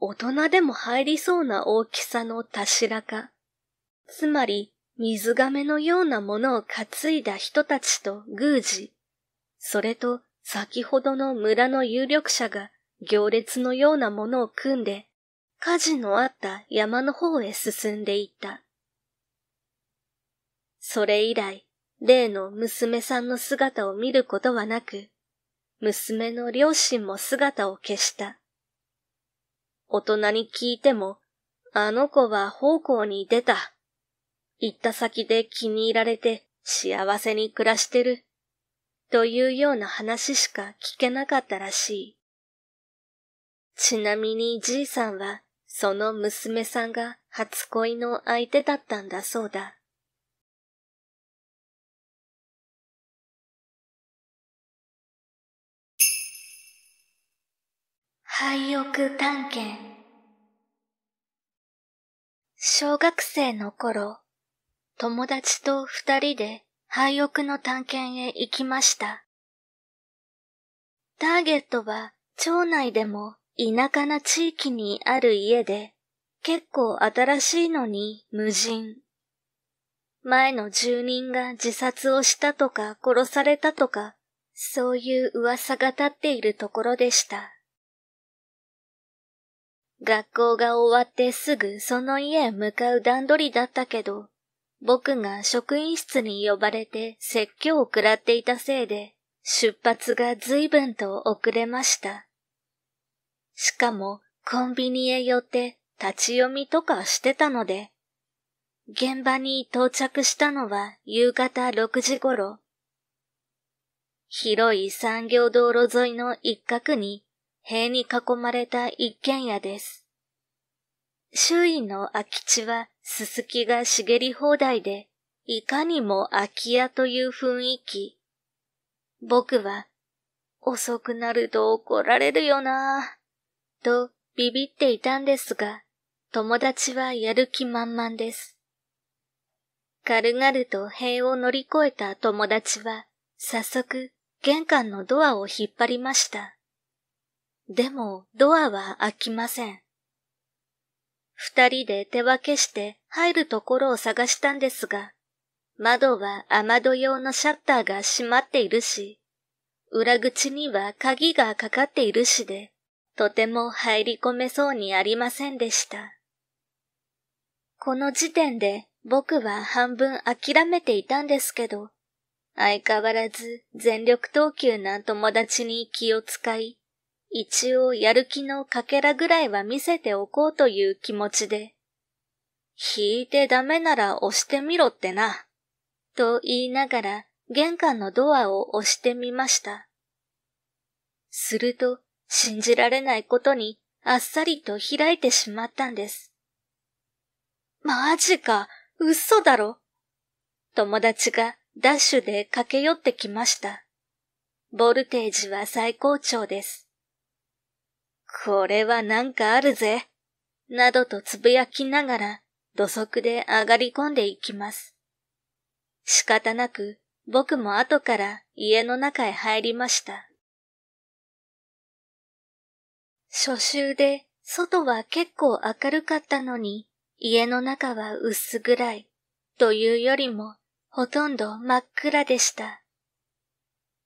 大人でも入りそうな大きさのたしらか、つまり水亀のようなものを担いだ人たちと宮司、それと先ほどの村の有力者が行列のようなものを組んで、火事のあった山の方へ進んでいった。それ以来、例の娘さんの姿を見ることはなく、娘の両親も姿を消した。大人に聞いても、あの子は奉公に出た。行った先で気に入られて幸せに暮らしてる。というような話しか聞けなかったらしい。ちなみにじいさんは、その娘さんが初恋の相手だったんだそうだ。廃屋探検小学生の頃、友達と二人で廃屋の探検へ行きました。ターゲットは町内でも田舎な地域にある家で、結構新しいのに無人。前の住人が自殺をしたとか殺されたとか、そういう噂が立っているところでした。学校が終わってすぐその家へ向かう段取りだったけど、僕が職員室に呼ばれて説教を食らっていたせいで、出発が随分と遅れました。しかもコンビニへ寄って立ち読みとかしてたので、現場に到着したのは夕方6時頃。広い産業道路沿いの一角に塀に囲まれた一軒家です。周囲の空き地はススキが茂り放題で、いかにも空き家という雰囲気。僕は、遅くなると怒られるよなぁ、とビビっていたんですが、友達はやる気満々です。軽々と塀を乗り越えた友達は、早速玄関のドアを引っ張りました。でもドアは開きません。二人で手分けして入るところを探したんですが、窓は雨戸用のシャッターが閉まっているし、裏口には鍵がかかっているしで、とても入り込めそうにありませんでした。この時点で僕は半分諦めていたんですけど、相変わらず全力投球な友達に気を使い、一応やる気のかけらぐらいは見せておこうという気持ちで、引いてダメなら押してみろってな、と言いながら玄関のドアを押してみました。すると、信じられないことにあっさりと開いてしまったんです。マジか、嘘だろ。友達がダッシュで駆け寄ってきました。ボルテージは最高潮です。これはなんかあるぜ、などとつぶやきながら土足で上がり込んでいきます。仕方なく僕も後から家の中へ入りました。初秋で外は結構明るかったのに家の中は薄暗いというよりもほとんど真っ暗でした。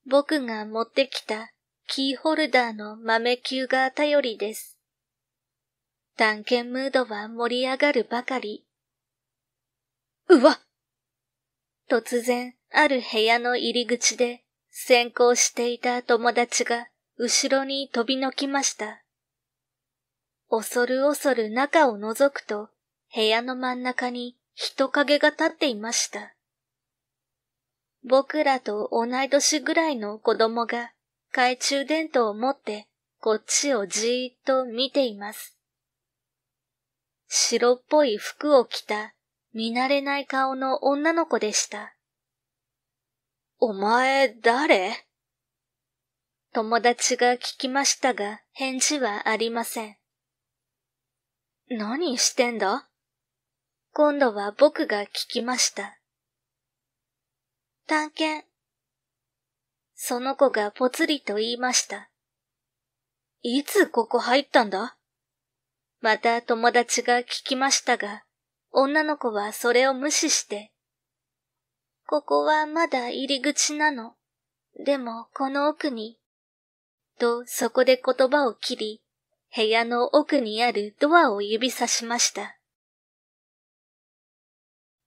僕が持ってきたキーホルダーの豆球が頼りです。探検ムードは盛り上がるばかり。うわ突然、ある部屋の入り口で、先行していた友達が後ろに飛びのきました。恐る恐る中を覗くと、部屋の真ん中に人影が立っていました。僕らと同い年ぐらいの子供が懐中電灯を持ってこっちをじーっと見ています。白っぽい服を着た見慣れない顔の女の子でした。お前誰友達が聞きましたが返事はありません。何してんだ今度は僕が聞きました。探検その子がぽつりと言いました。いつここ入ったんだまた友達が聞きましたが、女の子はそれを無視して、ここはまだ入り口なの。でもこの奥に、とそこで言葉を切り、部屋の奥にあるドアを指さしました。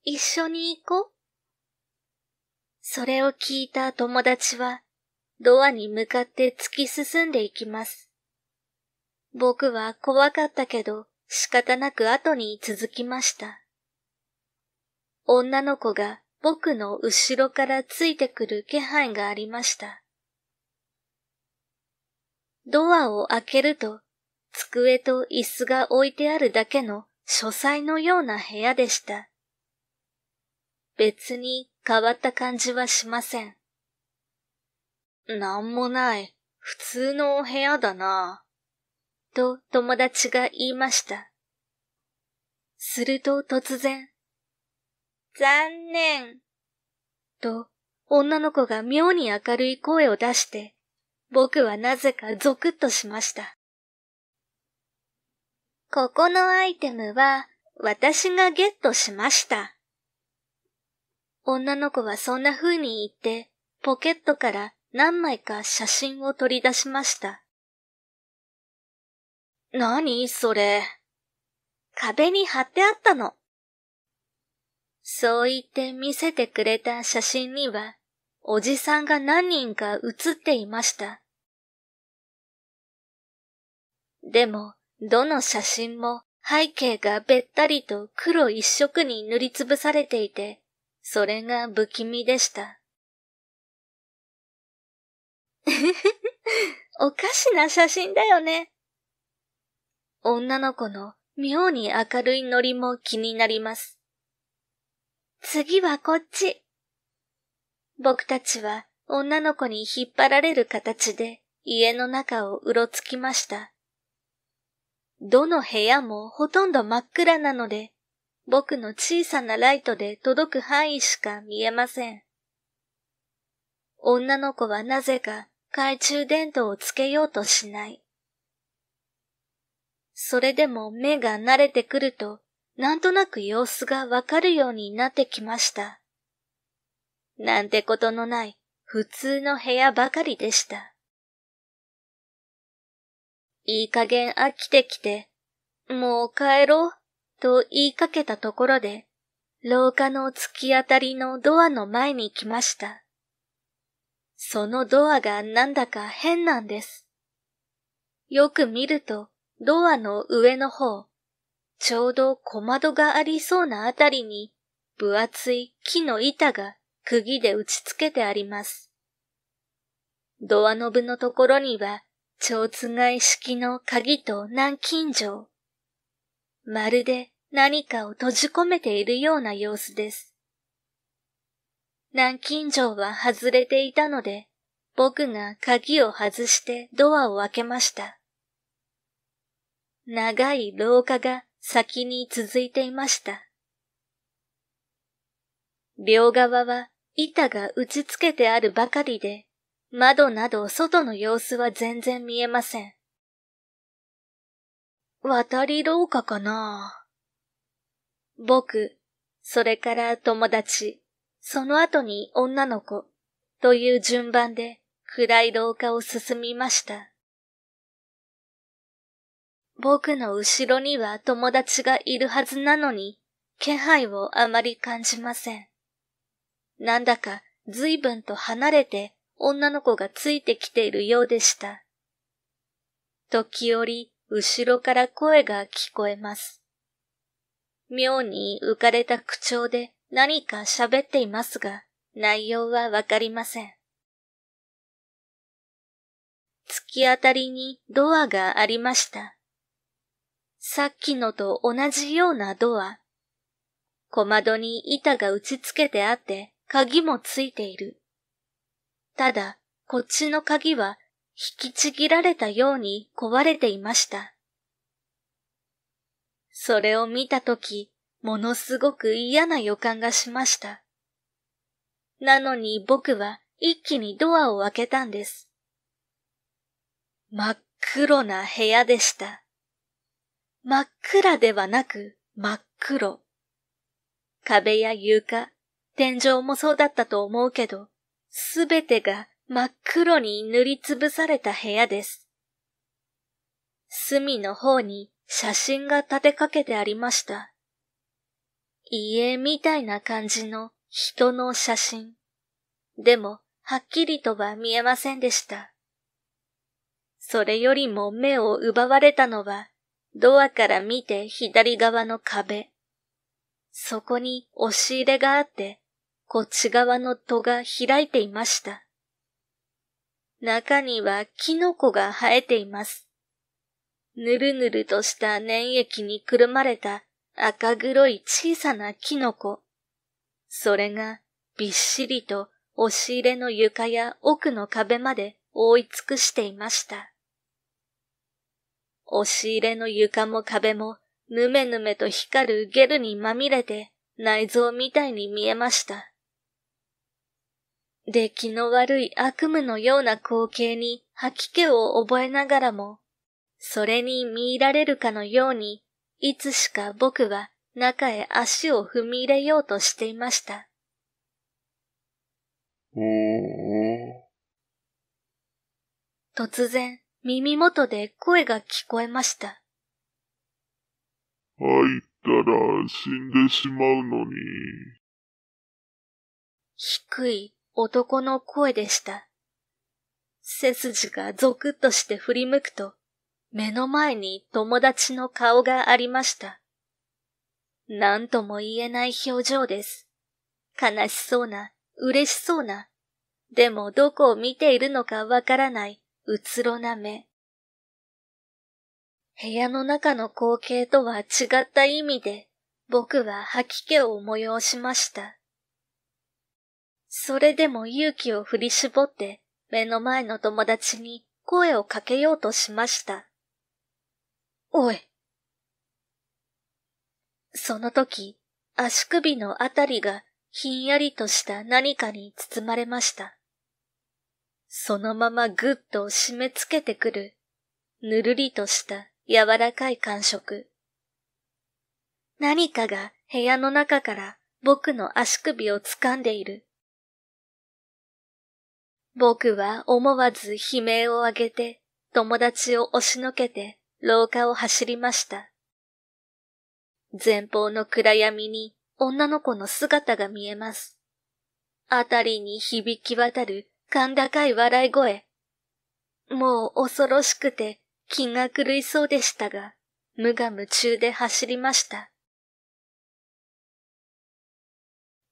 一緒に行こうそれを聞いた友達はドアに向かって突き進んでいきます。僕は怖かったけど仕方なく後に続きました。女の子が僕の後ろからついてくる気配がありました。ドアを開けると、机と椅子が置いてあるだけの書斎のような部屋でした。別に変わった感じはしません。なんもない、普通のお部屋だな。と友達が言いました。すると突然、残念。と、女の子が妙に明るい声を出して、僕はなぜかゾクッとしました。ここのアイテムは私がゲットしました。女の子はそんな風に言って、ポケットから何枚か写真を取り出しました。何それ。壁に貼ってあったの。そう言って見せてくれた写真には、おじさんが何人か写っていました。でも、どの写真も背景がべったりと黒一色に塗りつぶされていて、それが不気味でした。おかしな写真だよね。女の子の妙に明るいノリも気になります。次はこっち。僕たちは女の子に引っ張られる形で家の中をうろつきました。どの部屋もほとんど真っ暗なので、僕の小さなライトで届く範囲しか見えません。女の子はなぜか懐中電灯をつけようとしない。それでも目が慣れてくると、なんとなく様子がわかるようになってきました。なんてことのない普通の部屋ばかりでした。いい加減飽きてきて、もう帰ろうと言いかけたところで、廊下の突き当たりのドアの前に来ました。そのドアがなんだか変なんです。よく見ると、ドアの上の方、ちょうど小窓がありそうなあたりに、分厚い木の板が釘で打ち付けてあります。ドアノブのところには、蝶つがい式の鍵と南京錠。まるで何かを閉じ込めているような様子です。南京錠は外れていたので、僕が鍵を外してドアを開けました。長い廊下が先に続いていました。両側は板が打ち付けてあるばかりで、窓など外の様子は全然見えません。渡り廊下かな僕、それから友達、その後に女の子、という順番で暗い廊下を進みました。僕の後ろには友達がいるはずなのに、気配をあまり感じません。なんだか随分と離れて女の子がついてきているようでした。時折、後ろから声が聞こえます。妙に浮かれた口調で何か喋っていますが、内容はわかりません。突き当たりにドアがありました。さっきのと同じようなドア。小窓に板が打ち付けてあって、鍵もついている。ただ、こっちの鍵は引きちぎられたように壊れていました。それを見たとき、ものすごく嫌な予感がしました。なのに僕は一気にドアを開けたんです。真っ黒な部屋でした。真っ暗ではなく真っ黒。壁や床、天井もそうだったと思うけど、すべてが真っ黒に塗りつぶされた部屋です。隅の方に写真が立てかけてありました。家みたいな感じの人の写真。でも、はっきりとは見えませんでした。それよりも目を奪われたのは、ドアから見て左側の壁。そこに押し入れがあって、こっち側の戸が開いていました。中にはキノコが生えています。ぬるぬるとした粘液にくるまれた赤黒い小さなキノコ。それがびっしりと押し入れの床や奥の壁まで覆い尽くしていました。押し入れの床も壁もぬめぬめと光るゲルにまみれて内臓みたいに見えました。出来の悪い悪夢のような光景に吐き気を覚えながらも、それに見入られるかのように、いつしか僕は中へ足を踏み入れようとしていました。突然、耳元で声が聞こえました。入ったら死んでしまうのに。低い男の声でした。背筋がゾクッとして振り向くと、目の前に友達の顔がありました。何とも言えない表情です。悲しそうな、嬉しそうな、でもどこを見ているのかわからない、うつろな目。部屋の中の光景とは違った意味で、僕は吐き気を催しました。それでも勇気を振り絞って目の前の友達に声をかけようとしました。おい。その時、足首のあたりがひんやりとした何かに包まれました。そのままぐっと締め付けてくる、ぬるりとした柔らかい感触。何かが部屋の中から僕の足首を掴んでいる。僕は思わず悲鳴を上げて、友達を押しのけて廊下を走りました。前方の暗闇に女の子の姿が見えます。あたりに響き渡る甲高い笑い声。もう恐ろしくて気が狂いそうでしたが、無我夢中で走りました。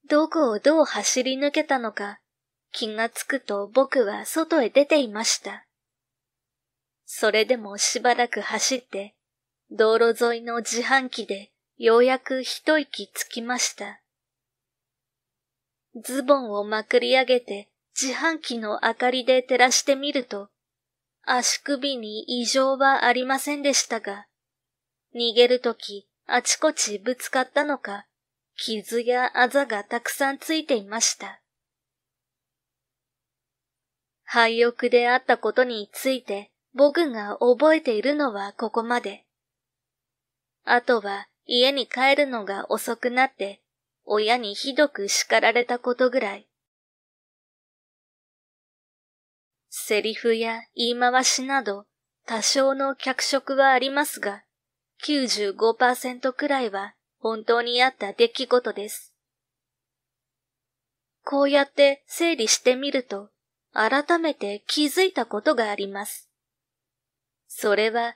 どこをどう走り抜けたのか、気がつくと僕は外へ出ていました。それでもしばらく走って、道路沿いの自販機でようやく一息つきました。ズボンをまくり上げて自販機の明かりで照らしてみると、足首に異常はありませんでしたが、逃げるときあちこちぶつかったのか、傷やあざがたくさんついていました。廃屋であったことについて僕が覚えているのはここまで。あとは家に帰るのが遅くなって親にひどく叱られたことぐらい。セリフや言い回しなど多少の脚色はありますが、95%くらいは本当にあった出来事です。こうやって整理してみると、改めて気づいたことがあります。それは、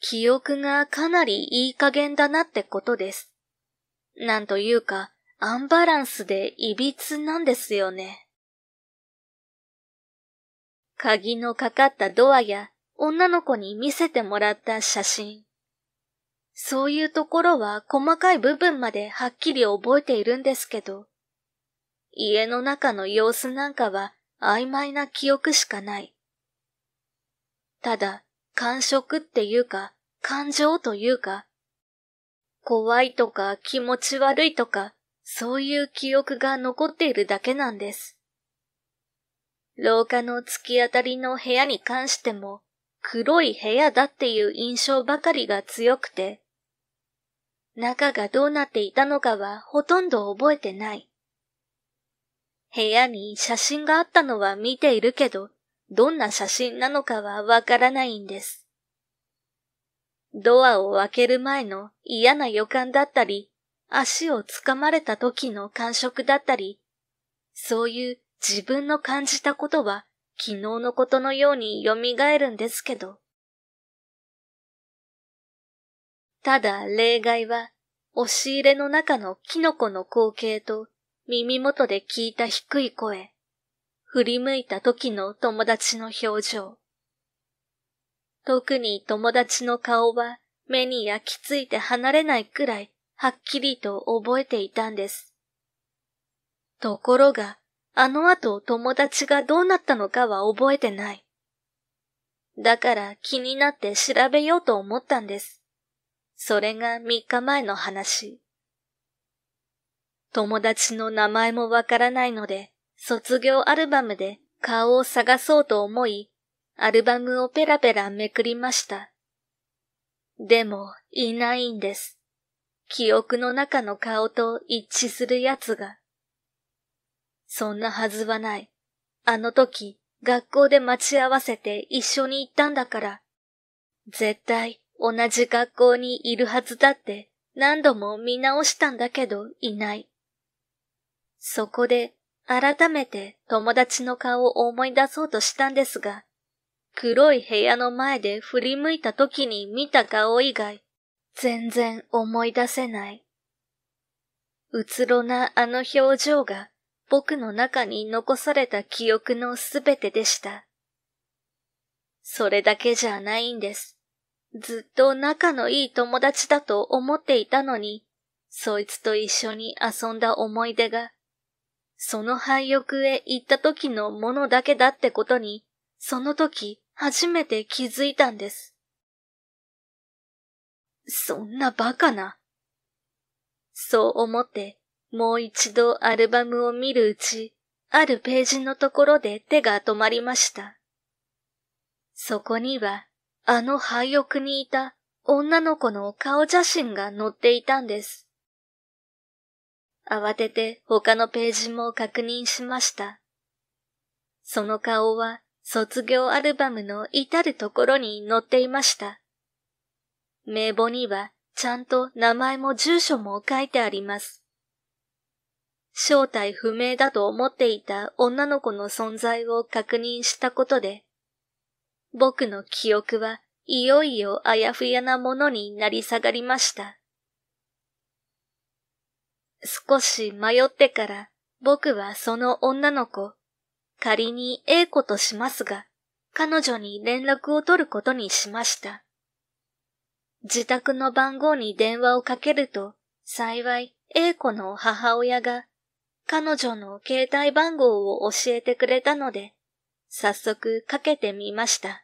記憶がかなりいい加減だなってことです。なんというか、アンバランスで歪なんですよね。鍵のかかったドアや女の子に見せてもらった写真。そういうところは細かい部分まではっきり覚えているんですけど、家の中の様子なんかは曖昧な記憶しかない。ただ、感触っていうか、感情というか、怖いとか気持ち悪いとか、そういう記憶が残っているだけなんです。廊下の突き当たりの部屋に関しても、黒い部屋だっていう印象ばかりが強くて、中がどうなっていたのかはほとんど覚えてない。部屋に写真があったのは見ているけど、どんな写真なのかはわからないんです。ドアを開ける前の嫌な予感だったり、足をつかまれた時の感触だったり、そういう自分の感じたことは昨日のことのように蘇るんですけど。ただ例外は、押し入れの中のキノコの光景と耳元で聞いた低い声、振り向いた時の友達の表情。特に友達の顔は目に焼き付いて離れないくらいはっきりと覚えていたんです。ところが、あの後友達がどうなったのかは覚えてない。だから気になって調べようと思ったんです。それが3日前の話。友達の名前もわからないので、卒業アルバムで顔を探そうと思い、アルバムをペラペラめくりました。でも、いないんです。記憶の中の顔と一致するやつが。そんなはずはない。あの時、学校で待ち合わせて一緒に行ったんだから。絶対同じ学校にいるはずだって何度も見直したんだけどいない。そこで改めて友達の顔を思い出そうとしたんですが、黒い部屋の前で振り向いた時に見た顔以外、全然思い出せない。うつろなあの表情が僕の中に残された記憶のすべてでした。それだけじゃないんです。ずっと仲のいい友達だと思っていたのに、そいつと一緒に遊んだ思い出がその廃屋へ行った時のものだけだってことに、その時初めて気づいたんです。そんなバカな。そう思って、もう一度アルバムを見るうち、あるページのところで手が止まりました。そこには、あの廃屋にいた女の子の顔写真が載っていたんです。慌てて他のページも確認しました。その顔は卒業アルバムの至るところに載っていました。名簿にはちゃんと名前も住所も書いてあります。正体不明だと思っていた女の子の存在を確認したことで、僕の記憶はいよいよあやふやなものになり下がりました。少し迷ってから僕はその女の子、仮に A 子としますが、彼女に連絡を取ることにしました。自宅の番号に電話をかけると、幸い A 子の母親が、彼女の携帯番号を教えてくれたので、早速かけてみました。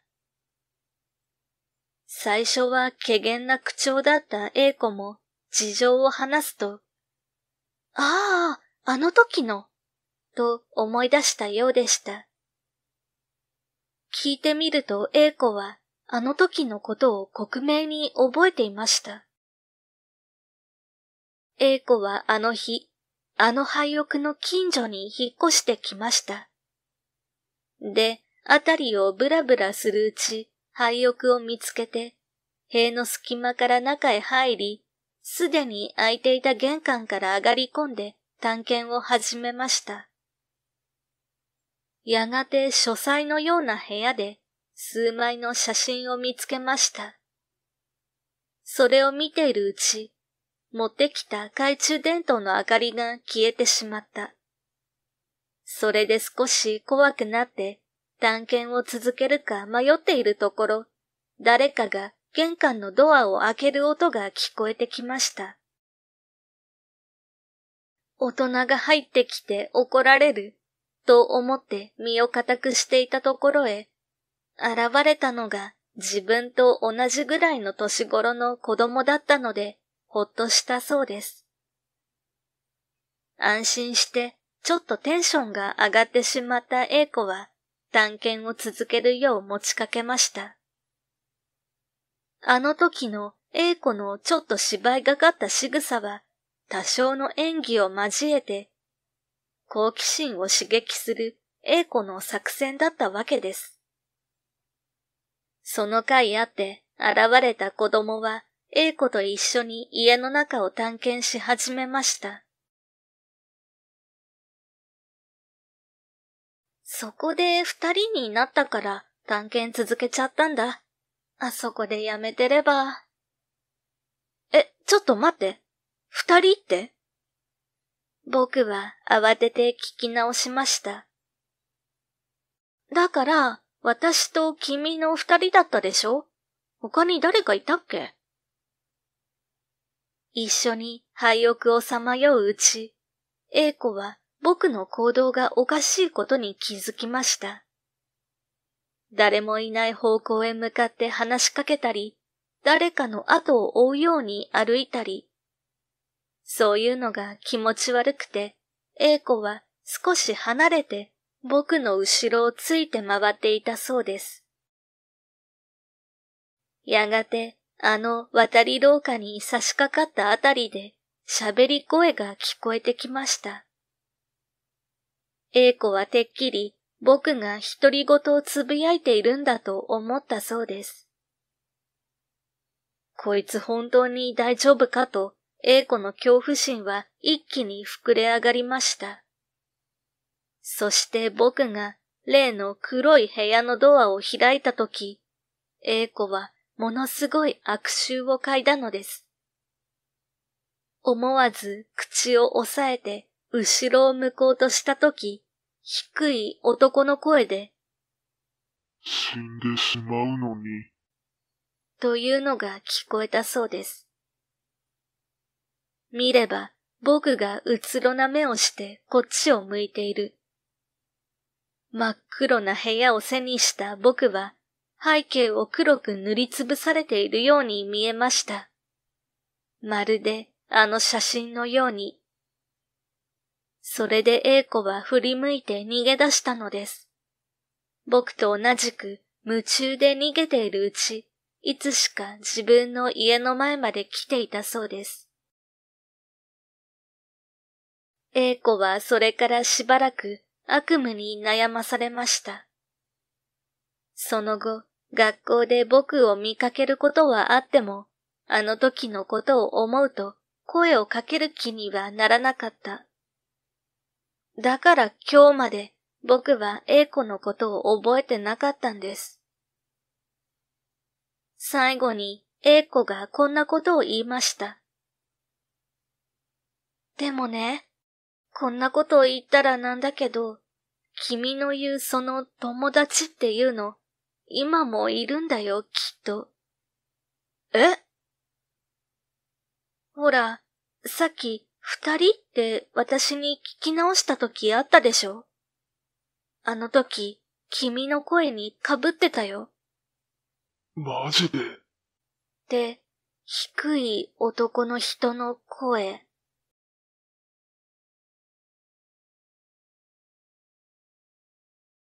最初は怪げな口調だった A 子も事情を話すとああ、あの時の、と思い出したようでした。聞いてみると A 子はあの時のことを克明に覚えていました。A 子はあの日、あの廃屋の近所に引っ越してきました。で、あたりをブラブラするうち、廃屋を見つけて、塀の隙間から中へ入り、すでに開いていた玄関から上がり込んで探検を始めました。やがて書斎のような部屋で数枚の写真を見つけました。それを見ているうち、持ってきた懐中電灯の明かりが消えてしまった。それで少し怖くなって探検を続けるか迷っているところ、誰かが玄関のドアを開ける音が聞こえてきました。大人が入ってきて怒られると思って身を固くしていたところへ、現れたのが自分と同じぐらいの年頃の子供だったので、ほっとしたそうです。安心して、ちょっとテンションが上がってしまった A 子は、探検を続けるよう持ちかけました。あの時の A 子のちょっと芝居がかった仕草は多少の演技を交えて好奇心を刺激する A 子の作戦だったわけです。その回あって現れた子供は A 子と一緒に家の中を探検し始めました。そこで二人になったから探検続けちゃったんだ。あそこでやめてれば。え、ちょっと待って。二人って僕は慌てて聞き直しました。だから、私と君の二人だったでしょ他に誰かいたっけ一緒に廃屋をさまよううち、A 子は僕の行動がおかしいことに気づきました。誰もいない方向へ向かって話しかけたり、誰かの後を追うように歩いたり。そういうのが気持ち悪くて、A 子は少し離れて僕の後ろをついて回っていたそうです。やがて、あの渡り廊下に差し掛かったあたりで、喋り声が聞こえてきました。A 子はてっきり僕が独り言をつぶやいているんだと思ったそうです。こいつ本当に大丈夫かと、A 子の恐怖心は一気に膨れ上がりました。そして僕が例の黒い部屋のドアを開いたとき、英子はものすごい悪臭を嗅いだのです。思わず口を押さえて後ろを向こうとしたとき、低い男の声で、死んでしまうのに、というのが聞こえたそうです。見れば僕がうつろな目をしてこっちを向いている。真っ黒な部屋を背にした僕は背景を黒く塗りつぶされているように見えました。まるであの写真のようにそれで A 子は振り向いて逃げ出したのです。僕と同じく夢中で逃げているうち、いつしか自分の家の前まで来ていたそうです。A 子はそれからしばらく悪夢に悩まされました。その後、学校で僕を見かけることはあっても、あの時のことを思うと声をかける気にはならなかった。だから今日まで僕は A 子のことを覚えてなかったんです。最後に A 子がこんなことを言いました。でもね、こんなことを言ったらなんだけど、君の言うその友達っていうの、今もいるんだよ、きっと。えほら、さっき二人って私に聞き直した時あったでしょあの時、君の声にかぶってたよ。マジで。で、低い男の人の声。